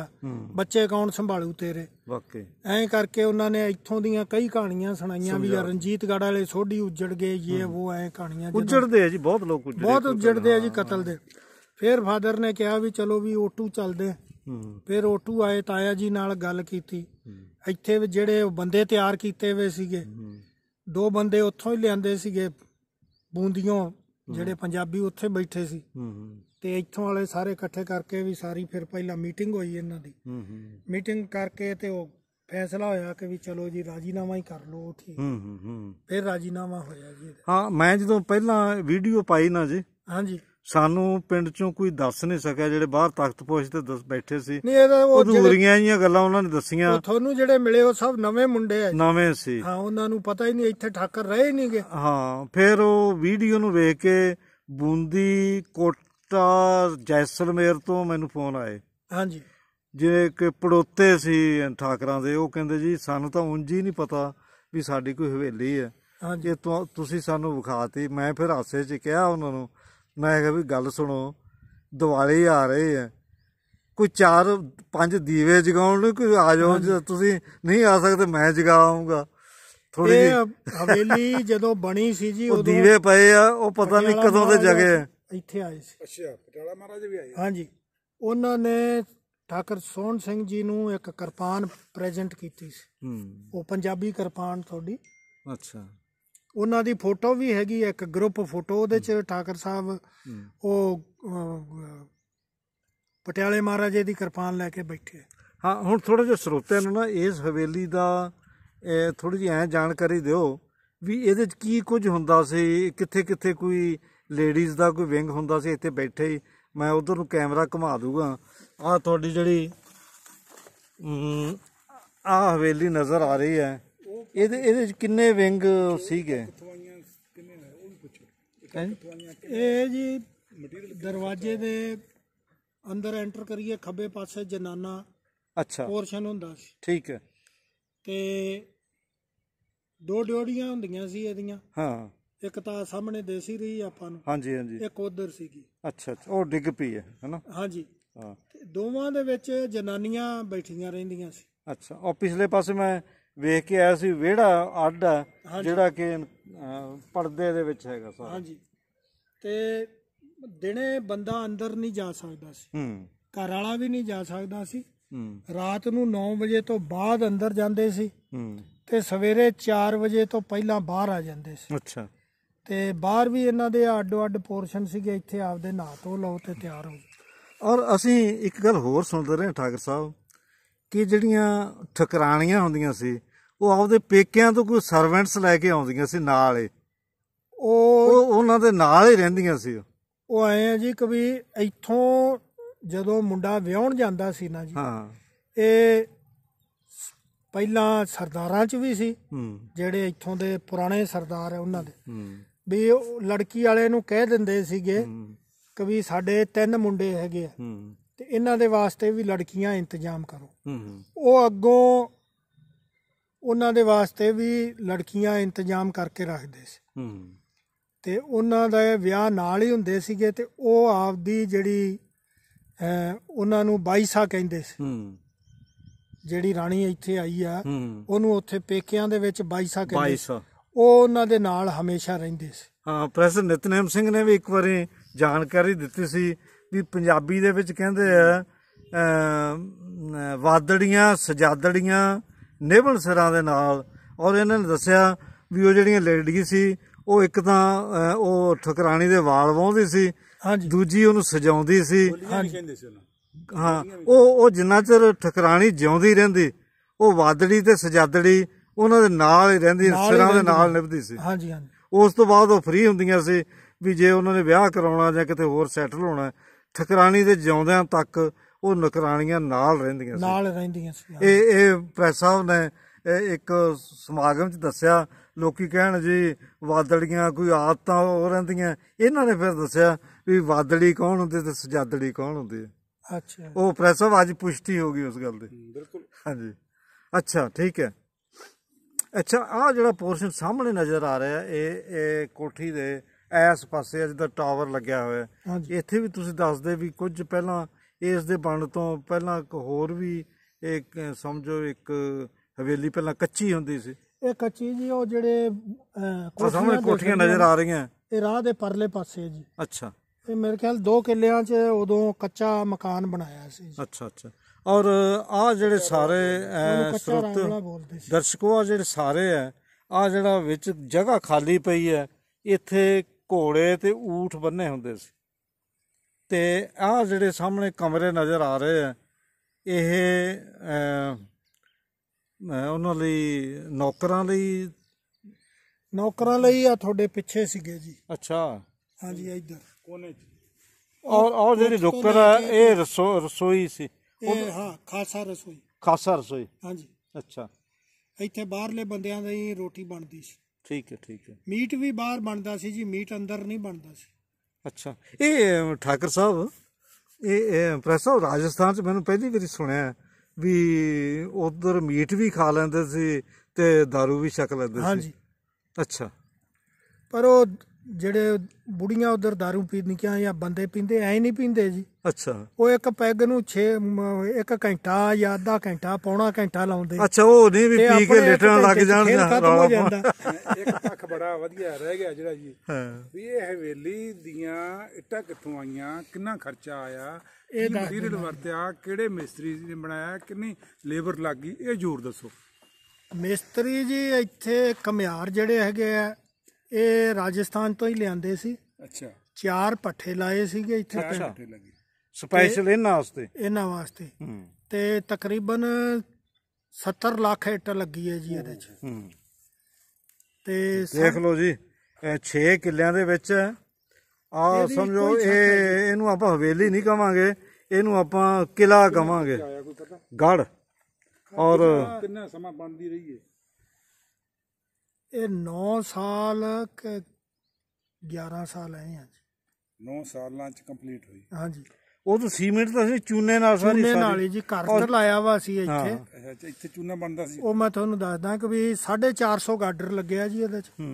ਬੱਚੇ ਕੌਣ ਸੰਭਾਲੂ ਤੇਰੇ ਵਾਕੇ ਐਂ ਕਰਕੇ ਉਹਨਾਂ ਨੇ ਇੱਥੋਂ ਦੀਆਂ ਕਈ ਕਹਾਣੀਆਂ ਸੁਣਾਈਆਂ ਵੀ ਰਣਜੀਤਗੜ੍ਹ ਵਾਲੇ ਸੋਢੀ ਉੱਜੜ ਗਏ ਇਹ ਉਹ ਐਂ ਕਹਾਣੀਆਂ ਉੱਜੜਦੇ ਆ ਜੀ ਬਹੁਤ ਲੋਕ ਉੱਜੜਦੇ ਬਹੁਤ ਉੱਜੜਦੇ ਆ ਜੀ ਕਤਲ ਦੇ ਫਿਰ ਫਾਦਰ ਨੇ ਕਿਹਾ ਵੀ ਚਲੋ ਵੀ ਓਟੂ ਚੱਲਦੇ ਫਿਰ ਓਟੂ ਆਏ ਤਾਇਆ ਜੀ ਨਾਲ ਗੱਲ ਕੀਤੀ ਇੱਥੇ ਵੀ ਜਿਹੜੇ ਬੰਦੇ ਤਿਆਰ ਕੀਤੇ ਹੋਏ ਸੀਗੇ ਦੋ ਬੰਦੇ ਉੱਥੋਂ ਹੀ ਲਿਆਂਦੇ ਸੀਗੇ ਬੂੰਦੀਆਂ ਜਿਹੜੇ ਪੰਜਾਬੀ ਉੱਥੇ ਬੈਠੇ ਸੀ ਤੇ ਇੱਥੋਂ ਵਾਲੇ ਸਾਰੇ ਇਕੱਠੇ ਕਰਕੇ ਵੀ ਸਾਰੀ ਫਿਰ ਪਹਿਲਾਂ ਮੀਟਿੰਗ ਹੋਈ ਇਹਨਾਂ ਦੀ ਮੀਟਿੰਗ ਕਰਕੇ ਤੇ ਉਹ ਫੈਸਲਾ ਹੋਇਆ ਕਿ ਵੀ ਚਲੋ ਜੀ ਰਾਜੀਨਾਮਾ ਹੀ ਕਰ ਲਓ ਠੀਕ ਹੂੰ ਹੂੰ ਫਿਰ ਰਾਜੀਨਾਮਾ ਹੋਇਆ ਜੀ ਹਾਂ ਮੈਂ ਜਦੋਂ ਪਹਿਲਾਂ ਵੀਡੀਓ ਪਾਈ ਨਾ ਜੀ ਹਾਂਜੀ ਸਾਨੂੰ ਪਿੰਡ ਚੋਂ ਕੋਈ ਦੱਸ ਨਹੀਂ ਸਕਿਆ ਜਿਹੜੇ ਬਾਹਰ ਪੋਸ਼ ਤੇ ਦੱਸ ਬੈਠੇ ਸੀ ਨਹੀਂ ਇਹਦਾ ਉਹ ਦੂਰੀਆਂ ਜੀਆਂ ਗੱਲਾਂ ਉਹਨਾਂ ਨੇ ਦੱਸੀਆਂ ਤੁਹਾਨੂੰ ਜਿਹੜੇ ਮਿਲੇ ਉਹ ਸਭ ਨਵੇਂ ਮੁੰਡੇ ਆ ਨਵੇਂ ਸੀ ਹਾਂ ਉਹਨਾਂ ਨੂੰ ਪਤਾ ਹੀ ਨਹੀਂ ਇੱਥੇ ਠਾਕਰ ਰਹੇ ਨਹੀਂਗੇ ਹਾਂ ਫਿਰ ਉਹ ਵੀਡੀਓ ਨੂੰ ਵੇਖ ਕੇ ਬੂੰਦੀ ਕੋਟਾ ਜੈਸਲਮੇਰ ਤੋਂ ਮੈਨੂੰ ਫੋਨ ਆਏ ਹਾਂਜੀ ਜਿਹੜੇ ਕਿ ਪੜੋਤੇ ਸੀ ਠਾਕਰਾਂ ਦੇ ਉਹ ਕਹਿੰਦੇ ਜੀ ਸਾਨੂੰ ਤਾਂ ਉਂਝ ਹੀ ਨਹੀਂ ਪਤਾ ਵੀ ਸਾਡੀ ਕੋਈ ਹਵੇਲੀ ਹੈ ਜੇ ਤੁਸੀਂ ਸਾਨੂੰ ਵਿਖਾਤੀ ਮੈਂ ਫਿਰ ਹਾਸੇ 'ਚ ਕਿਹਾ ਉਹਨਾਂ ਨੂੰ ਮੈਂ ਕਿਹਾ ਵੀ ਗੱਲ ਸੁਣੋ ਦੀਵਾਲੀ ਆ ਰਹੀ ਹੈ ਕੋਈ ਚਾਰ ਪੰਜ ਦੀਵੇ ਜਗਾਉਣ ਨੂੰ ਕੋਈ ਆ ਜਾਓ ਤੁਸੀਂ ਨਹੀਂ ਆ ਸਕਦੇ ਮੈਂ ਜਗਾਉਂਗਾ ਥੋੜੀ ਜੀ ਹਵੇਲੀ ਜਦੋਂ ਬਣੀ ਸੀ ਜੀ ਉਦੋਂ ਦੀਵੇ ਪਏ ਆ ਉਹ ਪਤਾ ਨਹੀਂ ਕਦੋਂ ਦੇ ਜਗੇ ਇੱਥੇ ਆਏ ਸੀ ਅੱਛਾ ਪਟਿਆਲਾ ਮਹਾਰਾਜ ਵੀ ਆਏ ਹਾਂਜੀ ਉਹਨਾਂ ਨੇ ਠਾਕਰ ਸੋਹਣ ਸਿੰਘ ਜੀ ਨੂੰ ਇੱਕ ਕਿਰਪਾਨ ਪ੍ਰੈਜ਼ੈਂਟ ਕੀਤੀ ਸੀ ਹੂੰ ਉਹ ਪੰਜਾਬੀ ਕਿਰਪਾਨ ਤੁਹਾਡੀ ਅੱਛਾ ਉਹਨਾਂ ਦੀ ਫੋਟੋ ਵੀ ਹੈਗੀ ਇੱਕ ਗਰੁੱਪ ਫੋਟੋ ਉਹਦੇ ਚ ਠਾਕਰ ਸਾਹਿਬ ਉਹ ਪਟਿਆਲੇ ਮਹਾਰਾਜੇ ਦੀ ਕਿਰਪਾਨ ਲੈ ਕੇ ਬੈਠੇ ਹਾਂ ਹੁਣ ਥੋੜਾ ਜਿਹਾ ਸਰੋਤਿਆਂ ਨੂੰ ਨਾ ਇਸ ਹਵੇਲੀ ਦਾ ਥੋੜੀ ਜਿਹੀ ਐ ਜਾਣਕਾਰੀ ਦਿਓ ਵੀ ਇਹਦੇ ਚ ਕੀ ਕੁਝ ਹੁੰਦਾ ਸੀ ਕਿੱਥੇ ਕਿੱਥੇ ਕੋਈ ਲੇਡੀਜ਼ ਦਾ ਕੋਈ ਵਿੰਗ ਹੁੰਦਾ ਸੀ ਇੱਥੇ ਬੈਠੇ ਮੈਂ ਉਧਰ ਨੂੰ ਕੈਮਰਾ ਘੁਮਾ ਦੂਗਾ ਆ ਤੁਹਾਡੀ ਜਿਹੜੀ ਆ ਹਵੇਲੀ ਨਜ਼ਰ ਆ ਰਹੀ ਹੈ ਇਹਦੇ ਇਹਦੇ ਚ ਕਿੰਨੇ ਵਿੰਗ ਸੀਗੇ ਕਿੰਨੇ ਉਹ ਪੁੱਛੋ ਇਹ ਜੀ ਦਰਵਾਜ਼ੇ ਦੇ ਅੰਦਰ ਐਂਟਰ ਕਰੀਏ ਖੱਬੇ ਪਾਸੇ ਜਨਾਨਾ ਅੱਛਾ ਪੋਰਸ਼ਨ ਹੁੰਦਾ ਸੀ ਠੀਕ ਹੈ ਤੇ ਦੋ ਡਿਓੜੀਆਂ ਹੁੰਦੀਆਂ ਸੀ ਇਹਦੀਆਂ ਹਾਂ ਇੱਕ ਤਾਂ ਸਾਹਮਣੇ ਦੇਸੀ ਰਹੀ ਆਪਾਂ ਨੂੰ ਹਾਂਜੀ ਹਾਂਜੀ ਇੱਕ ਉਧਰ ਸੀਗੀ ਅੱਛਾ ਅੱਛਾ ਉਹ ਡਿੱਗ ਪਈ ਹੈ ਹੈਨਾ ਹਾਂਜੀ ਹਾਂ ਦੋਵਾਂ ਦੇ ਵਿੱਚ ਜਨਾਨੀਆਂ ਬੈਠੀਆਂ ਰਹਿੰਦੀਆਂ ਸੀ ਅੱਛਾ ਉਹ ਪਿਛਲੇ ਪਾਸੇ ਮੈਂ ਵੇਖ ਕੇ ਆਇਆ ਸੀ ਵਿਹੜਾ ਅੱਡ ਜਿਹੜਾ ਕਿ ਪਰਦੇ ਦੇ ਵਿੱਚ ਹੈਗਾ ਸਾਰਾ ਹਾਂਜੀ ਤੇ ਦਿਨੇ ਬੰਦਾ ਅੰਦਰ ਨਹੀਂ ਜਾ ਸਕਦਾ ਸੀ ਹੂੰ ਘਰ ਵਾਲਾ ਵੀ ਨਹੀਂ ਜਾ ਸਕਦਾ ਸੀ ਹੂੰ ਰਾਤ ਨੂੰ 9 ਵਜੇ ਤੋਂ ਬਾਅਦ ਅੰਦਰ ਜਾਂਦੇ ਸੀ ਹੂੰ ਤੇ ਸਵੇਰੇ 4 ਵਜੇ ਤੋਂ ਪਹਿਲਾਂ ਬਾਹਰ ਆ ਜਾਂਦੇ ਸੀ ਅੱਛਾ ਤੇ ਬਾਹਰ ਵੀ ਇਹਨਾਂ ਦੇ ਅੱਡੋ ਅੱਡ ਪੋਰਸ਼ਨ ਸੀਗੇ ਇੱਥੇ ਆਪਦੇ ਨਾਂ ਤੋਂ ਲਓ ਤੇ ਤਿਆਰ ਹੋ ਔਰ ਅਸੀਂ ਇੱਕ ਗੱਲ ਹੋਰ ਸੁਣਦੇ ਰਹੇ ਠਾਕਰ ਸਾਹਿਬ ਕਿ ਜਿਹੜੀਆਂ ਠਕਰਾਣੀਆਂ ਹੁੰਦੀਆਂ ਸੀ ਉਹ ਆਪਦੇ ਪੇਕਿਆਂ ਤੋਂ ਕੋਈ ਸਰਵੈਂਟਸ ਲੈ ਕੇ ਆਉਂਦੀਆਂ ਸੀ ਨਾਲ ਹੀ ਉਹ ਉਹਨਾਂ ਦੇ ਨਾਲ ਹੀ ਰਹਿੰਦੀਆਂ ਸੀ ਉਹ ਆਏ ਆ ਜੀ ਕਵੀ ਇੱਥੋਂ ਜਦੋਂ ਮੁੰਡਾ ਵਿਆਹਣ ਜਾਂਦਾ ਸੀ ਨਾ ਜੀ ਹਾਂ ਇਹ ਪਹਿਲਾਂ ਸਰਦਾਰਾਂ ਚ ਵੀ ਸੀ ਜਿਹੜੇ ਇੱਥੋਂ ਦੇ ਪੁਰਾਣੇ ਸਰਦਾਰ ਹੈ ਉਹਨਾਂ ਦੇ ਵੀ ਉਹ ਲੜਕੀ ਵਾਲੇ ਨੂੰ ਕਹਿ ਦਿੰਦੇ ਸੀਗੇ ਕਵੀ ਵੀ ਸਾਡੇ ਤਿੰਨ ਮੁੰਡੇ ਹੈਗੇ ਆ ਤੇ ਇਹਨਾਂ ਦੇ ਵਾਸਤੇ ਵੀ ਲੜਕੀਆਂ ਇੰਤਜ਼ਾਮ ਕਰੋ ਉਹ ਅੱਗੋਂ ਉਹਨਾਂ ਦੇ ਵਾਸਤੇ ਵੀ ਲੜਕੀਆਂ ਇੰਤਜ਼ਾਮ ਕਰਕੇ ਰੱਖਦੇ ਸੀ ਹੂੰ ਤੇ ਉਹਨਾਂ ਦਾ ਵਿਆਹ ਨਾਲ ਹੀ ਹੁੰਦੇ ਸੀਗੇ ਤੇ ਉਹ ਆਪਦੀ ਜਿਹੜੀ ਉਹਨਾਂ ਨੂੰ ਬਾਈਸਾ ਕਹਿੰਦੇ ਸੀ ਹੂੰ ਜਿਹੜੀ ਰਾਣੀ ਇੱਥੇ ਆਈ ਆ ਉਹਨੂੰ ਉੱਥੇ ਪੇਕਿਆਂ ਦੇ ਵਿੱਚ ਬਾਈਸਾ ਕਹਿੰਦੇ ਬਾਈਸਾ ਉਹ ਉਹਨਾਂ ਦੇ ਨਾਲ ਹਮੇਸ਼ਾ ਰਹਿੰਦੇ ਸੀ ਹਾਂ ਪ੍ਰੈਸਰ ਨਿਤਨੇਮ ਸਿੰਘ ਨੇ ਵੀ ਇੱਕ ਵਾਰੀ ਜਾਣਕਾਰੀ ਦਿੱਤੀ ਸੀ ਵੀ ਪੰਜਾਬੀ ਦੇ ਵਿੱਚ ਕਹਿੰਦੇ ਆ ਵਾਦੜੀਆਂ ਸਜਾਦੜੀਆਂ ਨੇਵਲ ਸਿਰਾਂ ਦੇ ਨਾਲ ਔਰ ਇਹਨਾਂ ਨੇ ਦੱਸਿਆ ਵੀ ਉਹ ਜਿਹੜੀਆਂ ਲੇਡੀ ਸੀ ਉਹ ਇੱਕ ਤਾਂ ਉਹ ਠਕਰਾਣੀ ਦੇ ਵਾਲ ਵਾਉਂਦੀ ਸੀ ਦੂਜੀ ਉਹਨੂੰ ਸਜਾਉਂਦੀ ਸੀ ਹਾਂ ਉਹ ਉਹ ਜਿੰਨਾ ਚਿਰ ਠਕਰਾਣੀ ਜਿਉਂਦੀ ਰਹਿੰਦੀ ਉਹ ਵਾਦੜੀ ਤੇ ਸਜਾਦੜੀ ਉਹਨਾਂ ਦੇ ਨਾਲ ਹੀ ਰਹਿੰਦੀ ਸਿਰਾਂ ਦੇ ਨਾਲ ਨਿਭਦੀ ਸੀ ਹਾਂਜੀ ਹਾਂਜੀ ਉਸ ਤੋਂ ਬਾਅਦ ਉਹ ਫ੍ਰੀ ਹੁੰਦੀਆਂ ਸੀ ਵੀ ਜੇ ਉਹਨਾਂ ਨੇ ਵਿਆਹ ਕਰਾਉਣਾ ਜਾਂ ਕਿਤੇ ਹੋਰ ਸੈਟਲ ਹੋਣਾ ਠਕਰਾਣੀ ਦੇ ਜਿਉਂਦਿਆਂ ਤੱਕ ਉਹ ਨਕਰਾਣੀਆਂ ਨਾਲ ਰਹਿੰਦੀਆਂ ਸੀ ਨਾਲ ਰਹਿੰਦੀਆਂ ਸੀ ਇਹ ਇਹ ਪ੍ਰੈਸ ਸਾਹਿਬ ਨੇ ਇੱਕ ਸਮਾਗਮ 'ਚ ਦੱਸਿਆ ਲੋਕੀ ਕਹਿਣ ਜੀ ਵਾਦੜੀਆਂ ਕੋਈ ਆਦਤਾਂ ਹੋ ਰਹਿੰਦੀਆਂ ਇਹਨਾਂ ਨੇ ਫਿਰ ਦੱਸਿਆ ਵੀ ਵਾਦੜੀ ਕੌਣ ਹੁੰਦੇ ਤੇ ਸਜਾਦੜੀ ਕੌਣ ਹੁੰਦੇ ਅੱਛਾ ਉਹ ਪ੍ਰੈਸ ਸਾਹਿਬ ਅੱਜ ਪੁਸ਼ਟੀ ਹੋ ਗਈ ਉਸ ਗੱਲ ਦੀ ਬਿਲਕੁਲ ਹਾਂਜੀ ਅੱਛਾ ਠੀਕ ਹੈ ਅੱਛਾ ਆ ਜਿਹੜਾ ਪੋਰਸ਼ਨ ਸਾਹਮਣੇ ਨਜ਼ਰ ਆ ਰਿਹਾ ਇਹ ਇਹ ਕੋਠੀ ਦੇ ਐਸ ਪਾਸੇ ਜਿਹਦਾ ਟਾਵਰ ਲੱਗਿਆ ਹੋਇਆ ਇੱਥੇ ਵੀ ਤੁਸੀਂ ਦੱਸਦੇ ਵੀ ਕੁਝ ਪਹਿਲਾਂ ਇਸ ਦੇ ਬਣ ਤੋਂ ਪਹਿਲਾਂ ਇੱਕ ਹੋਰ ਵੀ ਇੱਕ ਸਮਝੋ ਇੱਕ ਹਵੇਲੀ ਪਹਿਲਾਂ ਕੱਚੀ ਹੁੰਦੀ ਸੀ ਇਹ ਕੱਚੀ ਜੀ ਉਹ ਜਿਹੜੇ ਸਾਹਮਣੇ ਕੋਠੀਆਂ ਨਜ਼ਰ ਆ ਰਹੀਆਂ ਇਹ ਰਾਹ ਦੇ ਪਰਲੇ ਪਾਸੇ ਜੀ ਅੱਛਾ ਇਹ ਮੇਰੇ ਖਿਆਲ ਦੋ ਕਿੱਲਿਆਂ 'ਚ ਉਦੋਂ ਕੱਚਾ ਮਕਾਨ ਬਣਾਇਆ ਸੀ ਅੱਛਾ ਅੱਛਾ ਔਰ ਆ ਜਿਹੜੇ ਸਾਰੇ ਸਰੋਤ ਦਰਸ਼ਕੋ ਆ ਜਿਹੜੇ ਸਾਰੇ ਆ ਆ ਜਿਹੜਾ ਵਿੱਚ ਜਗ੍ਹਾ ਖਾਲੀ ਪਈ ਹੈ ਇੱਥੇ ਘੋੜੇ ਤੇ ਊਠ ਬੰਨੇ ਹੁੰਦੇ ਸੀ ਤੇ ਆਹ ਜਿਹੜੇ ਸਾਹਮਣੇ ਕਮਰੇ ਨਜ਼ਰ ਆ ਰਹੇ ਆ ਇਹ ਉਹਨਾਂ ਲਈ ਨੌਕਰਾਂ ਲਈ ਨੌਕਰਾਂ ਲਈ ਆ ਤੁਹਾਡੇ ਪਿੱਛੇ ਸੀਗੇ ਜੀ ਅੱਛਾ ਹਾਂਜੀ ਇੱਧਰ ਕੋਨੇ 'ਚ ਔਰ ਔਰ ਜਿਹੜੀ ਰੁੱਕਰ ਆ ਇਹ ਰਸੋਈ ਸੀ ਉਹ ਹਾਂ ਖਾਸਾ ਰਸੋਈ ਖਾਸਾ ਰਸੋਈ ਹਾਂਜੀ ਅੱਛਾ ਇੱਥੇ ਬਾਹਰਲੇ ਬੰਦਿਆਂ ਦੀ ਰੋਟੀ ਬਣਦੀ ਸੀ ਠੀਕ ਹੈ ਠੀਕ ਹੈ ਮੀਟ ਵੀ ਬਾਹਰ ਬਣਦਾ ਸੀ ਜੀ ਮੀਟ ਅੰਦਰ ਨਹੀਂ ਬਣਦਾ ਸੀ ਅੱਛਾ ਇਹ ਠਾਕਰ ਸਾਹਿਬ ਇਹ ਪ੍ਰੋਫੈਸਰ ਰਾਜਸਥਾਨ ਚ ਮੈਨੂੰ ਪਹਿਲੀ ਵਾਰੀ ਸੁਣਿਆ ਵੀ ਉਧਰ ਮੀਟ ਵੀ ਖਾ ਲੈਂਦੇ ਸੀ ਤੇ दारू ਵੀ ਛਕ ਲੈਂਦੇ ਸੀ ਹਾਂਜੀ ਅੱਛਾ ਪਰ ਉਹ ਜਿਹੜੇ ਬੁੜੀਆਂ ਉਧਰ दारू ਪੀਂਦੀਆਂ ਜਾਂ ਬੰਦੇ ਪੀਂਦੇ ਐ ਨਹੀਂ ਪੀਂਦੇ ਜੀ ਅੱਛਾ ਉਹ ਇੱਕ ਪੈਗ ਨੂੰ 6 ਇੱਕ ਘੰਟਾ ਜਾਂ ਅੱਧਾ ਘੰਟਾ ਪੌਣਾ ਘੰਟਾ ਲਾਉਂਦੇ ਅੱਛਾ ਉਹ ਨਹੀਂ ਵੀ ਪੀ ਕੇ ਲੇਟਣ ਲੱਗ ਜਾਣ ਇੱਕ ਪੱਖ ਬੜਾ ਵਧੀਆ ਰਹਿ ਗਿਆ ਜਿਹੜਾ ਜੀ ਹਾਂ ਵੀ ਇਹ ਹਵੇਲੀ ਦੀਆਂ ਇੱਟਾਂ ਕਿੱਥੋਂ ਆਈਆਂ ਕਿੰਨਾ ਖਰਚਾ ਆਇਆ ਇਹ ਮਟੀਰੀਅਲ ਵਰਤਿਆ ਕਿਹੜੇ ਮਿਸਤਰੀ ਨੇ ਬਣਾਇਆ ਕਿੰਨੀ ਲੇਬਰ ਲੱਗੀ ਇਹ ਜ਼ੋਰ ਦੱਸੋ ਮਿਸਤਰੀ ਜੀ ਇੱਥੇ ਕਮਿਆਰ ਜਿਹੜੇ ਹੈਗੇ ਆ ਇਹ ਰਾਜਸਥਾਨ ਤੋਂ ਹੀ ਲਿਆਂਦੇ ਸੀ ਅੱਛਾ ਚਾਰ ਪੱਠੇ ਲਾਏ ਸੀਗੇ ਇੱਥੇ ਅੱਛਾ ਪੱਠੇ ਲੱਗੇ ਸਪੈਸ਼ਲ ਇਹਨਾਂ ਵਾਸਤੇ ਇਹਨਾਂ ਵਾਸਤੇ ਤੇ ਤਕਰੀਬਨ 70 ਲੱਖ ਇੱਟ ਲੱਗੀ ਹੈ ਜੀ ਇਹਦੇ ਚ ਤੇ ਦੇਖ ਲਓ ਜੀ 6 ਕਿੱਲਿਆਂ ਦੇ ਵਿੱਚ ਆ ਸਮਝੋ ਇਹ ਇਹਨੂੰ ਆਪਾਂ ਹਵੇਲੀ ਨਹੀਂ ਕਵਾਂਗੇ ਇਹਨੂੰ ਆਪਾਂ ਕਿਲਾ ਕਵਾਂਗੇ ਗੜ ਔਰ ਕਿੰਨਾ ਸਮਾਂ ਬੰਦੀ ਰਹੀ ਹੈ ਇਹ 9 ਸਾਲ ਕਿ 11 ਸਾਲ ਆਏ ਆ ਜੀ 9 ਸਾਲਾਂ ਚ ਕੰਪਲੀਟ ਹੋਈ ਹਾਂਜੀ ਉਹ ਤਾਂ ਸੀਮੈਂਟ ਤਾਂ ਅਸੀਂ ਚੂਨੇ ਨਾਲ ਸਾਰੀ ਚੂਨੇ ਨਾਲ ਹੀ ਜੀ ਕਾਰਕਟਰ ਲਾਇਆ ਵਾ ਸੀ ਇੱਥੇ ਅੱਛਾ ਇੱਥੇ ਚੂਨਾ ਬਣਦਾ ਸੀ ਉਹ ਮੈਂ ਤੁਹਾਨੂੰ ਦੱਸਦਾ ਕਿ ਵੀ 450 ਗਾਡਰ ਲੱਗਿਆ ਜੀ ਇਹਦੇ ਚ ਹੂੰ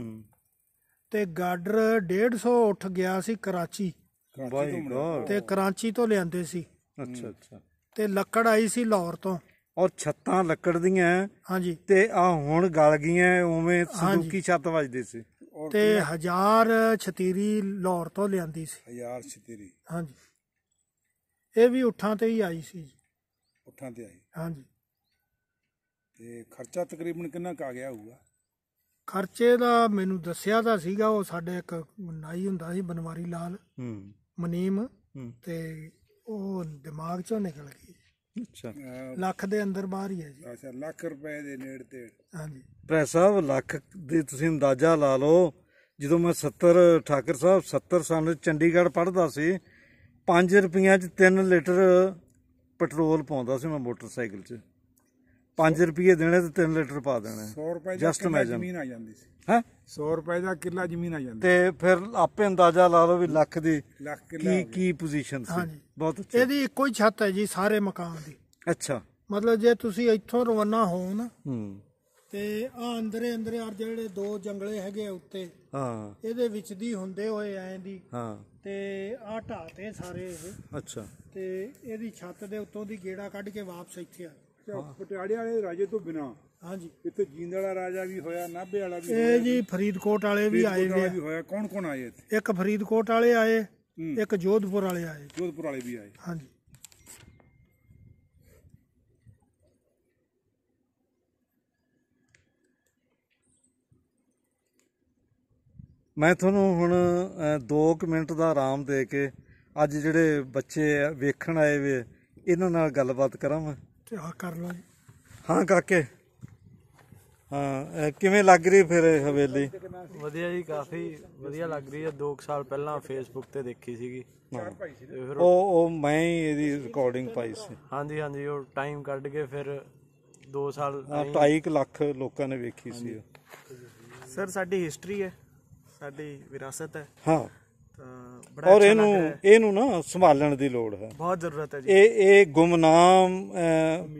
ਤੇ ਗਾਡਰ 150 ਉੱਠ ਗਿਆ ਸੀ ਕਰਾਚੀ ਕਰਾਚੀ ਤੋਂ ਤੇ ਕਰਾਚੀ ਤੋਂ ਲਿਆਂਦੇ ਸੀ ਅੱਛਾ ਅੱਛਾ ਤੇ ਲੱਕੜ ਆਈ ਸੀ ਲਾਹੌਰ ਤੋਂ ਔਰ ਛੱਤਾਂ ਲੱਕੜ ਦੀਆਂ ਹਾਂਜੀ ਤੇ ਆ ਹੁਣ ਗਲ ਗਈਆਂ ਉਵੇਂ ਸੰਦੂਕੀ ਛੱਤ ਵੱਜਦੇ ਸੀ ਤੇ 1000 ਛਤੀਰੀ ਲਾਹੌਰ ਤੋਂ ਲਿਆਂਦੀ ਸੀ 1000 ਛਤੀਰੀ ਹਾਂਜੀ ਇਹ ਵੀ ਉਠਾਂ ਤੇ ਹੀ ਆਈ ਸੀ ਜੀ ਉਠਾਂ ਤੇ ਆਈ ਹਾਂਜੀ ਤੇ ਖਰਚਾ ਤਕਰੀਬਨ ਕਿੰਨਾ ਕਾ ਗਿਆ ਹੋਊਗਾ ਖਰਚੇ ਦਾ ਮੈਨੂੰ ਦੱਸਿਆ ਤਾਂ ਸੀਗਾ ਉਹ ਸਾਡੇ ਇੱਕ ਨਾਈ ਹੁੰਦਾ ਸੀ ਬਨਵਾਰੀ ਲਾਲ ਹੂੰ ਮਨੀਮ ਤੇ ਉਹ ਦਿਮਾਗ ਚੋਂ ਨਿਕਲ ਗਈ ਅੱਛਾ ਲੱਖ ਦੇ ਅੰਦਰ ਬਾਹਰ ਹੀ ਹੈ ਜੀ ਅੱਛਾ ਲੱਖ ਰੁਪਏ ਦੇ ਨੇੜੇ ਤੇ ਹਾਂਜੀ ਭਾਈ ਸਾਹਿਬ ਲੱਖ ਦੇ ਤੁਸੀਂ ਅੰਦਾਜ਼ਾ ਲਾ ਲਓ ਜਦੋਂ ਮੈਂ 70 ਠਾਕਰ ਸਾਹਿਬ 70 ਸਾਲ ਚੰਡੀਗੜ੍ਹ ਪੜਦਾ ਸੀ 5 ਰੁਪਈਆਂ 'ਚ 3 ਲੀਟਰ ਪੈਟਰੋਲ ਪਾਉਂਦਾ ਸੀ ਮੈਂ ਮੋਟਰਸਾਈਕਲ 'ਚ 5 ਰੁਪਏ ਦੇਣੇ ਤੇ 3 ਲੀਟਰ ਪਾ ਦੇਣੇ 100 ਰੁਪਏ ਦਾ ਜਸਟ ਕਿੱਲਾ ਜ਼ਮੀਨ ਆ ਜਾਂਦੀ ਸੀ ਹੈ 100 ਰੁਪਏ ਦਾ ਕਿੱਲਾ ਜ਼ਮੀਨ ਆ ਜਾਂਦੀ ਤੇ ਫਿਰ ਆਪੇ ਅੰਦਾਜ਼ਾ ਲਾ ਲਓ ਵੀ ਲੱਖ ਦੀ ਕੀ ਕੀ ਪੋਜੀਸ਼ਨ ਸੀ ਬਹੁਤ ਅੱਛਾ ਇਹਦੀ ਇੱਕੋ ਹੀ ਛੱਤ ਹੈ ਜੀ ਸਾਰੇ ਮਕਾਨ ਦੀ ਅੱਛਾ ਮਤਲਬ ਜੇ ਤੁਸੀਂ ਇੱਥੋਂ ਰਵਾਨਾ ਹੋ ਨਾ ਹੂੰ ਤੇ ਆ ਅੰਦਰੇ ਅੰਦਰੇ ਆ ਜਿਹੜੇ ਦੋ ਜੰਗਲੇ ਹੈਗੇ ਉੱਤੇ ਹਾਂ ਇਹਦੇ ਵਿੱਚ ਦੀ ਹੁੰਦੇ ਹੋਏ ਐਂ ਦੀ ਹਾਂ ਤੇ ਆ ਢਾਤੇ ਸਾਰੇ ਇਹ ਅੱਛਾ ਤੇ ਇਹਦੀ ਛੱਤ ਦੇ ਉੱਤੋਂ ਦੀ ਗੇੜਾ ਕੱਢ ਕੇ ਵਾਪਸ ਇੱਥੇ ਆ ਪਟਿਆਲੇ ਵਾਲੇ ਰਾਜੇ ਤੋਂ ਬਿਨਾ ਹਾਂਜੀ ਇੱਥੇ ਜਿੰਦੜਾ ਰਾਜਾ ਵੀ ਹੋਇਆ ਨਾਭੇ ਵਾਲਾ ਵੀ ਇਹ ਜੀ ਫਰੀਦਕੋਟ ਵਾਲੇ ਵੀ ਆਏ ਨੇ ਵੀ ਹੋਇਆ ਕੌਣ ਕੌਣ ਆਏ ਇੱਥੇ ਇੱਕ ਫਰੀਦਕੋਟ ਵਾਲੇ ਆਏ ਇੱਕ ਜੋਧਪੁਰ ਵਾਲੇ ਆਏ ਜੋਧਪੁਰ ਵਾਲੇ ਵੀ ਆਏ ਹਾਂਜੀ ਮੈਂ ਤੁਹਾਨੂੰ ਹੁਣ 2 ਮਿੰਟ ਦਾ ਆਰਾਮ ਦੇ ਕੇ ਅੱਜ ਜਿਹੜੇ ਬੱਚੇ ਵੇਖਣ ਆਏ ਵੇ ਇਹਨਾਂ ਨਾਲ ਗੱਲਬਾਤ ਕਰਾਂ ਮੈਂ ਤੇ ਆ ਕਰ ਲਾਂ ਹਾਂ ਕਾਕੇ ਹਾਂ ਇਹ ਕਿਵੇਂ ਲੱਗ ਰਹੀ ਫਿਰ ਇਹ ਹਵੇਲੀ ਵਧੀਆ ਜੀ ਕਾਫੀ ਵਧੀਆ ਲੱਗ ਰਹੀ ਹੈ 2 ਸਾਲ ਪਹਿਲਾਂ ਫੇਸਬੁੱਕ ਤੇ ਦੇਖੀ ਸੀਗੀ ਉਹ- ਉਹ ਮੈਂ ਹੀ ਇਹਦੀ ਰਿਕਾਰਡਿੰਗ ਪਾਈ ਸੀ ਹਾਂਜੀ ਹਾਂਜੀ ਉਹ ਟਾਈਮ ਕੱਢ ਕੇ ਫਿਰ 2 ਸਾਲ 2.5 ਲੱਖ ਲੋਕਾਂ ਨੇ ਵੇਖੀ ਸੀ ਸਰ ਸਾਡੀ ਹਿਸਟਰੀ ਹੈ ਸਾਡੀ ਵਿਰਾਸਤ ਹੈ ਹਾਂ ਔਰ ਇਹਨੂੰ ਇਹਨੂੰ ਨਾ ਸੰਭਾਲਣ ਦੀ ਲੋੜ ਹੈ ਬਹੁਤ ਜ਼ਰੂਰਤ ਹੈ ਜੀ ਇਹ ਇਹ ਗੁੰਮਨਾਮ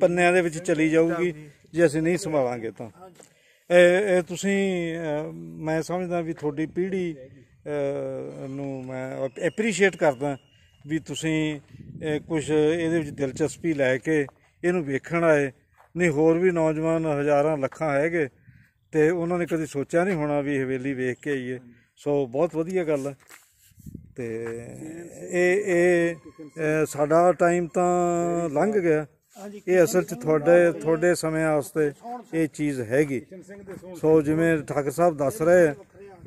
ਪੰਨਿਆਂ ਦੇ ਵਿੱਚ ਚਲੀ ਜਾਊਗੀ ਜੇ ਅਸੀਂ ਨਹੀਂ ਸੰਭਾਲਾਂਗੇ ਤਾਂ ਇਹ ਤੁਸੀਂ ਮੈਂ ਸਮਝਦਾ ਵੀ ਤੁਹਾਡੀ ਪੀੜ੍ਹੀ ਨੂੰ ਮੈਂ ਐਪਰੀਸ਼ੀਏਟ ਕਰਦਾ ਵੀ ਤੁਸੀਂ ਕੁਝ ਇਹਦੇ ਵਿੱਚ ਦਿਲਚਸਪੀ ਲੈ ਕੇ ਇਹਨੂੰ ਵੇਖਣ ਆਏ ਨਹੀਂ ਹੋਰ ਵੀ ਨੌਜਵਾਨ ਹਜ਼ਾਰਾਂ ਲੱਖਾਂ ਹੈਗੇ ਤੇ ਉਹਨਾਂ ਨੇ ਕਦੀ ਸੋਚਿਆ ਨਹੀਂ ਹੋਣਾ ਵੀ ਹਵੇਲੀ ਵੇਖ ਕੇ ਆਈਏ ਸੋ ਬਹੁਤ ਵਧੀਆ ਗੱਲ ਹੈ ਤੇ ਇਹ ਇਹ ਸਾਡਾ ਟਾਈਮ ਤਾਂ ਲੰਘ ਗਿਆ ਇਹ ਅਸਲ 'ਚ ਤੁਹਾਡੇ ਤੁਹਾਡੇ ਸਮੇਂ ਵਾਸਤੇ ਇਹ ਚੀਜ਼ ਹੈਗੀ ਸੋ ਜਿਵੇਂ ਠਾਕਰ ਸਾਹਿਬ ਦੱਸ ਰਹੇ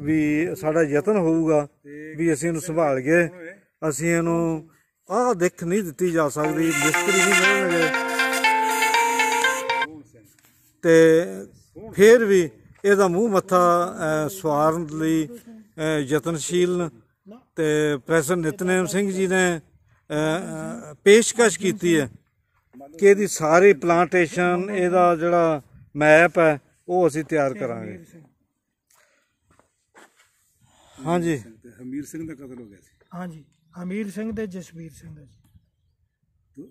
ਵੀ ਸਾਡਾ ਯਤਨ ਹੋਊਗਾ ਵੀ ਅਸੀਂ ਇਹਨੂੰ ਸੰਭਾਲ ਗਏ ਅਸੀਂ ਇਹਨੂੰ ਆਹ ਦੇਖ ਨਹੀਂ ਦਿੱਤੀ ਜਾ ਸਕਦੀ ਮਿਸਤਰੀ ਨਹੀਂ ਮਿਲਣਗੇ ਤੇ ਫਿਰ ਵੀ ਇਹਦਾ ਮੂੰਹ ਮੱਥਾ ਸਵਾਰਨ ਲਈ ਯਤਨਸ਼ੀਲ ਤੇ ਪ੍ਰੈਜ਼ੀਡੈਂਟ ਨਿਤਨੇਮ ਸਿੰਘ ਜੀ ਨੇ ਪੇਸ਼ਕਸ਼ ਕੀਤੀ ਹੈ ਕਿ ਇਹਦੀ ਸਾਰੀ ਪਲਾਂਟੇਸ਼ਨ ਇਹਦਾ ਜਿਹੜਾ ਮੈਪ ਹੈ ਉਹ ਅਸੀਂ ਤਿਆਰ ਕਰਾਂਗੇ ਹਾਂਜੀ ਹਮੀਰ ਸਿੰਘ ਦਾ ਕਤਲ ਹੋ ਗਿਆ ਸੀ ਹਾਂਜੀ ਹਮੀਰ ਸਿੰਘ ਤੇ ਜਸਵੀਰ ਸਿੰਘ ਦਾ ਜੀ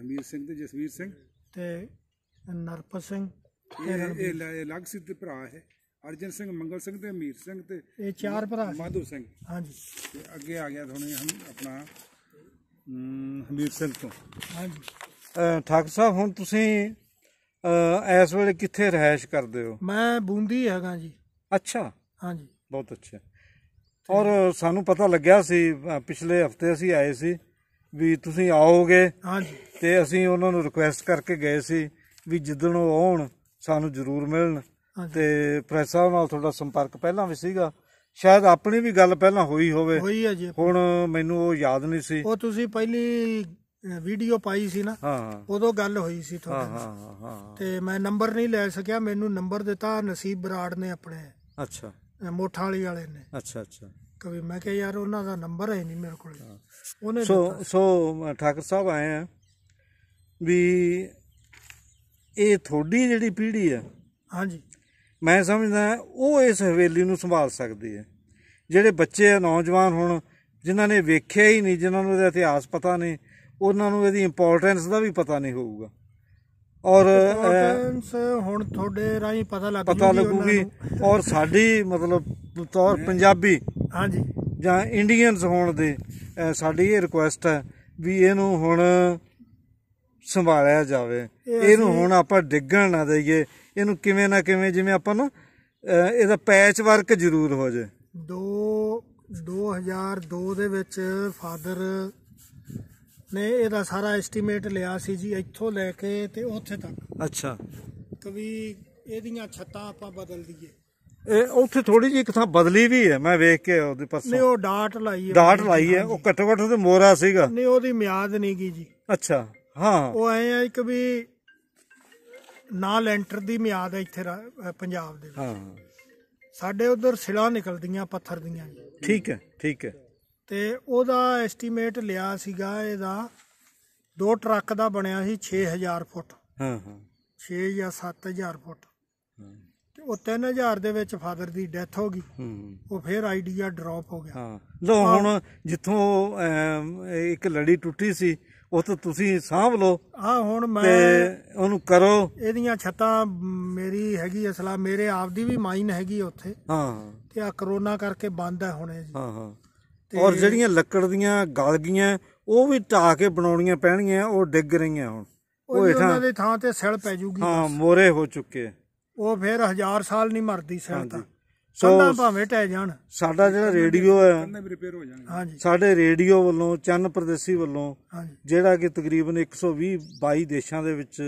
ਹਮੀਰ ਸਿੰਘ ਤੇ ਜਸਵੀਰ ਸਿੰਘ ਤੇ ਨਰਪਤ ਸਿੰਘ ਇਹ ਇਹ ਲੱਗ ਸਿੱਧੇ ਭਰਾ ਹੈ ਅਰਜਨ ਸਿੰਘ ਮੰਗਲ ਸਿੰਘ ਤੇ ਅਮੀਰ ਸਿੰਘ ਤੇ ਇਹ ਚਾਰ ਭਰਾ ਮਾਧੂ ਸਿੰਘ ਹਾਂਜੀ ਤੇ ਅੱਗੇ ਆ ਗਿਆ ਥੋੜੇ ਹਮ ਆਪਣਾ ਹਮੀਰ ਸਿੰਘ ਤੋਂ ਹਾਂਜੀ ਠਾਕੁਰ ਸਾਹਿਬ ਹੁਣ ਤੁਸੀਂ ਇਸ ਵੇਲੇ ਕਿੱਥੇ ਰਹਿائش ਕਰਦੇ ਹੋ ਮੈਂ ਬੂੰਦੀ ਹੈਗਾ ਜੀ ਅੱਛਾ ਹਾਂਜੀ ਬਹੁਤ ਅੱਛਾ ਔਰ ਸਾਨੂੰ ਪਤਾ ਲੱਗਿਆ ਸੀ ਪਿਛਲੇ ਹਫਤੇ ਅਸੀਂ ਆਏ ਸੀ ਵੀ ਤੁਸੀਂ ਆਓਗੇ ਹਾਂਜੀ ਤੇ ਅਸੀਂ ਉਹਨਾਂ ਨੂੰ ਰਿਕੁਐਸਟ ਕਰਕੇ ਗਏ ਸੀ ਵੀ ਜਿੱਦਣ ਉਹ ਆਉਣ ਸਾਨੂੰ ਜ਼ਰੂਰ ਮਿਲਣ ਤੇ ਪ੍ਰੈਸ ਸਾਹਿਬ ਨਾਲ ਤੁਹਾਡਾ ਸੰਪਰਕ ਪਹਿਲਾਂ ਵੀ ਸੀਗਾ ਸ਼ਾਇਦ ਆਪਣੀ ਵੀ ਗੱਲ ਪਹਿਲਾਂ ਹੋਈ ਹੋਵੇ ਹੋਈ ਹੈ ਜੀ ਹੁਣ ਮੈਨੂੰ ਉਹ ਯਾਦ ਨਹੀਂ ਸੀ ਉਹ ਤੁਸੀਂ ਪਹਿਲੀ ਵੀਡੀਓ ਪਾਈ ਸੀ ਨਾ ਹਾਂ ਉਦੋਂ ਗੱਲ ਹੋਈ ਸੀ ਤੁਹਾਡੇ ਨਾਲ ਤੇ ਮੈਂ ਨੰਬਰ ਨਹੀਂ ਲੈ ਸਕਿਆ ਮੈਨੂੰ ਨੰਬਰ ਦਿੱਤਾ ਨਸੀਬ ਬਰਾੜ ਨੇ ਆਪਣੇ ਅੱਛਾ ਮੋਠਾ ਵਾਲੀ ਵਾਲੇ ਨੇ ਅੱਛਾ ਅੱਛਾ ਕਵੀ ਮੈਂ ਕਿਹਾ ਯਾਰ ਉਹਨਾਂ ਦਾ ਨੰਬਰ ਹੈ ਨਹੀਂ ਮੇਰੇ ਕੋਲ ਉਹਨੇ ਸੋ ਸੋ ਠਾਕਰ ਸਾਹਿਬ ਆਏ ਆ ਵੀ ਇਹ ਥੋੜੀ ਜਿਹੜੀ ਪੀੜ੍ਹੀ ਆ ਹਾਂਜੀ ਮੈਂ ਸਮਝਦਾ ਉਹ ਇਸ ਹਵੇਲੀ ਨੂੰ ਸੰਭਾਲ ਸਕਦੀ ਹੈ ਜਿਹੜੇ ਬੱਚੇ ਨੌਜਵਾਨ ਹੁਣ ਜਿਨ੍ਹਾਂ ਨੇ ਵੇਖਿਆ ਹੀ ਨਹੀਂ ਜਿਨ੍ਹਾਂ ਨੂੰ ਇਹਦਾ ਇਤਿਹਾਸ ਪਤਾ ਨਹੀਂ ਉਹਨਾਂ ਨੂੰ ਇਹਦੀ ਇੰਪੋਰਟੈਂਸ ਦਾ ਵੀ ਪਤਾ ਨਹੀਂ ਹੋਊਗਾ ਔਰ ਇੰਪੋਰਟੈਂਸ ਹੁਣ ਤੁਹਾਡੇ ਰਾਹੀਂ ਪਤਾ ਲੱਗ ਪਤਾ ਲੱਗੂਗੀ ਔਰ ਸਾਡੀ ਮਤਲਬ ਤੌਰ ਪੰਜਾਬੀ ਹਾਂਜੀ ਜਾਂ ਇੰਡੀਅਨਸ ਹੋਣ ਦੇ ਸਾਡੀ ਇਹ ਰਿਕੁਐਸਟ ਹੈ ਵੀ ਇਹਨੂੰ ਹੁਣ ਸੰਭਾਲਿਆ ਜਾਵੇ ਇਹਨੂੰ ਹੁਣ ਆਪਾਂ ਡਿੱਗਣ ਨਾ ਦਈਏ ਇਹਨੂੰ ਕਿਵੇਂ ਨਾ ਕਿਵੇਂ ਜਿਵੇਂ ਆਪਾਂ ਨੂੰ ਇਹਦਾ ਪੈਚ ਵਰਕ ਜ਼ਰੂਰ ਹੋ ਜਾਏ 2 2002 ਦੇ ਵਿੱਚ ਫਾਦਰ ਨੇ ਇਹਦਾ ਸਾਰਾ ਐਸਟੀਮੇਟ ਲਿਆ ਸੀ ਜੀ ਇੱਥੋਂ ਲੈ ਕੇ ਤੇ ਉੱਥੇ ਤੱਕ ਅੱਛਾ ਕਵੀ ਇਹਦੀਆਂ ਛੱਤਾਂ ਆਪਾਂ ਬਦਲ ਦਈਏ ਇਹ ਉੱਥੇ ਥੋੜੀ ਜਿਹੀ ਥਾਂ ਬਦਲੀ ਵੀ ਹੈ ਮੈਂ ਵੇਖ ਕੇ ਉਹਦੇ ਪਾਸੇ ਨਹੀਂ ਉਹ ਡਾਟ ਲਾਈ ਹੈ ਡਾਟ ਲਾਈ ਹੈ ਉਹ ਘੱਟੋ ਘੱਟ ਤੇ ਮੋਰਾ ਸੀਗਾ ਨਹੀਂ ਉਹਦੀ ਮਿਆਦ ਨਹੀਂ ਗਈ ਜੀ ਅੱਛਾ ਹਾਂ ਉਹ ਐ ਹੈ ਕਿ ਵੀ ਨਾ ਲੈਂਟਰ ਦੀ ਮਿਆਦ ਹੈ ਇੱਥੇ ਪੰਜਾਬ ਦੇ ਵਿੱਚ ਹਾਂ ਸਾਡੇ ਉਧਰ ਸਿਲਾ ਨਿਕਲਦੀਆਂ ਪੱਥਰ ਦੀਆਂ ਜੀ। ਠੀਕ ਹੈ ਠੀਕ ਹੈ ਤੇ ਉਹਦਾ ਐਸਟੀਮੇਟ ਲਿਆ ਸੀਗਾ ਇਹਦਾ ਦੋ ਟਰੱਕ ਦਾ ਬਣਿਆ ਸੀ 6000 ਫੁੱਟ ਹਾਂ ਹਾਂ 6 ਜਾਂ 7000 ਫੁੱਟ ਤੇ ਉਹ 3000 ਦੇ ਵਿੱਚ ਫਾਦਰ ਦੀ ਡੈਥ ਹੋ ਗਈ ਉਹ ਫਿਰ ਆਈਡੀਆ ਡ੍ਰੌਪ ਹੋ ਗਿਆ ਹਾਂ ਲੋ ਹੁਣ ਜਿੱਥੋਂ ਇੱਕ ਲੜੀ ਟੁੱਟੀ ਸੀ ਉਹ ਤਾਂ ਤੁਸੀਂ ਸਾਂਭ ਲਓ ਆ ਹੁਣ ਮੈਂ ਉਹਨੂੰ ਕਰੋ ਇਹਦੀਆਂ ਛੱਤਾਂ ਮੇਰੀ ਹੈਗੀ ਅਸਲਾ ਮੇਰੇ ਆਪ ਦੀ ਵੀ ਮਾਈਨ ਹੈਗੀ ਉੱਥੇ ਹਾਂ ਤੇ ਆ ਕਰੋਨਾ ਕਰਕੇ ਬੰਦ ਹੈ ਹੁਣੇ ਜੀ ਹਾਂ ਹਾਂ ਤੇ- ਔਰ ਜਿਹੜੀਆਂ ਲੱਕੜ ਦੀਆਂ ਗਲਗੀਆਂ ਉਹ ਵੀ ਢਾ ਕੇ ਬਣਾਉਣੀਆਂ ਪੈਣਗੀਆਂ ਉਹ ਡਿੱਗ ਰਹੀਆਂ ਹੁਣ ਉਹ ਇਥਾਂ ਦੇ ਉਹਨਾਂ ਦੀ ਥਾਂ ਤੇ ਸਿਲ ਪੈ ਜੂਗੀ ਹਾਂ ਮੋਰੇ ਹੋ ਚੁੱਕੇ ਉਹ ਫਿਰ ਹਜ਼ਾਰ ਸਾਲ ਨਹੀਂ ਮਰਦੀ ਸਿਲ ਤਾਂ ਕੰਧਾਂ ਭਾਵੇਂ ਟੈ ਜਾਣ ਸਾਡਾ ਜਿਹੜਾ ਰੇਡੀਓ ਹੈ ਹਾਂਜੀ ਸਾਡੇ ਰੇਡੀਓ ਵੱਲੋਂ ਚੰਨ ਪ੍ਰਦੇਸੀ ਵੱਲੋਂ ਹਾਂਜੀ ਜਿਹੜਾ ਕਿ ਤਕਰੀਬਨ 120 22 ਦੇਸ਼ਾਂ ਦੇ ਵਿੱਚ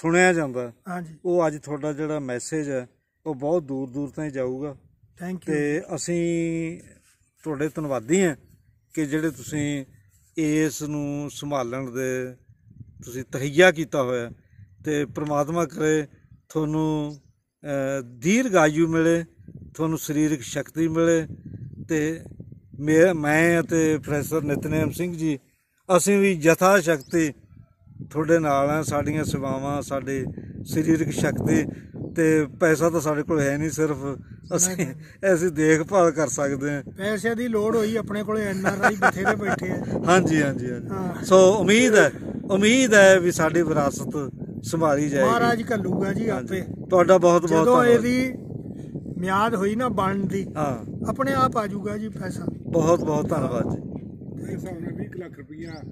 ਸੁਣਿਆ ਜਾਂਦਾ ਹਾਂਜੀ ਉਹ ਅੱਜ ਤੁਹਾਡਾ ਜਿਹੜਾ ਮੈਸੇਜ ਹੈ ਉਹ ਬਹੁਤ ਦੂਰ ਦੂਰ ਤੱਕ ਜਾਊਗਾ ਥੈਂਕ ਯੂ ਤੇ ਅਸੀਂ ਤੁਹਾਡੇ ਧੰਨਵਾਦੀ ਹਾਂ ਕਿ ਜਿਹੜੇ ਤੁਸੀਂ ਇਸ ਨੂੰ ਸੰਭਾਲਣ ਦੇ ਤੁਸੀਂ ਤਹਈਆ ਕੀਤਾ ਹੋਇਆ ਤੇ ਪ੍ਰਮਾਤਮਾ ਕਰੇ ਤੁਹਾਨੂੰ ਦੀਰਘ ਮਿਲੇ ਤੁਹਾਨੂੰ ਸਰੀਰਕ ਸ਼ਕਤੀ ਮਿਲੇ ਤੇ ਮੈਂ ਅਤੇ ਪ੍ਰੋਫੈਸਰ ਨਿਤਨੇਮ ਸਿੰਘ ਜੀ ਅਸੀਂ ਵੀ ਜਥਾ ਸ਼ਕਤੀ ਤੁਹਾਡੇ ਨਾਲ ਆ ਸਾਡੀਆਂ ਸੇਵਾਵਾਂ ਸਾਡੇ ਸਰੀਰਕ ਸ਼ਕਤੀ ਤੇ ਪੈਸਾ ਤਾਂ ਸਾਡੇ ਕੋਲ ਹੈ ਨਹੀਂ ਸਿਰਫ ਅਸੀਂ ਅਸੀਂ ਦੇਖਭਾਲ ਕਰ ਸਕਦੇ ਹਾਂ ਪੈਸੇ ਦੀ ਲੋੜ ਹੋਈ ਆਪਣੇ ਕੋਲ ਐਨ ਆਰ ਆਈ ਬਥੇਰੇ ਬੈਠੇ ਆ ਹਾਂਜੀ ਹਾਂਜੀ ਹਾਂਜੀ ਸੋ ਉਮੀਦ ਹੈ ਉਮੀਦ ਹੈ ਵੀ ਸਾਡੀ ਵਿਰਾਸਤ ਸੰਭਾਲੀ ਜਾਏਗੀ ਮਹਾਰਾਜ ਕੱਲੂਗਾ ਜੀ ਆਪੇ ਤੁਹਾਡਾ ਬਹੁਤ ਬਹੁਤ ਧੰਨਵਾਦ ਜਦੋਂ ਇਹਦੀ ਮਿਆਦ ਹੋਈ ਨਾ ਬਣਨ ਦੀ ਆਪਣੇ ਆਪ ਆ ਜੂਗਾ ਜੀ ਪੈਸਾ ਬਹੁਤ ਬਹੁਤ ਧੰਨਵਾਦ ਜੀ ਮੇਰੇ ਹਿਸਾਬ ਨਾਲ 20 ਲੱਖ ਰੁਪਈਆ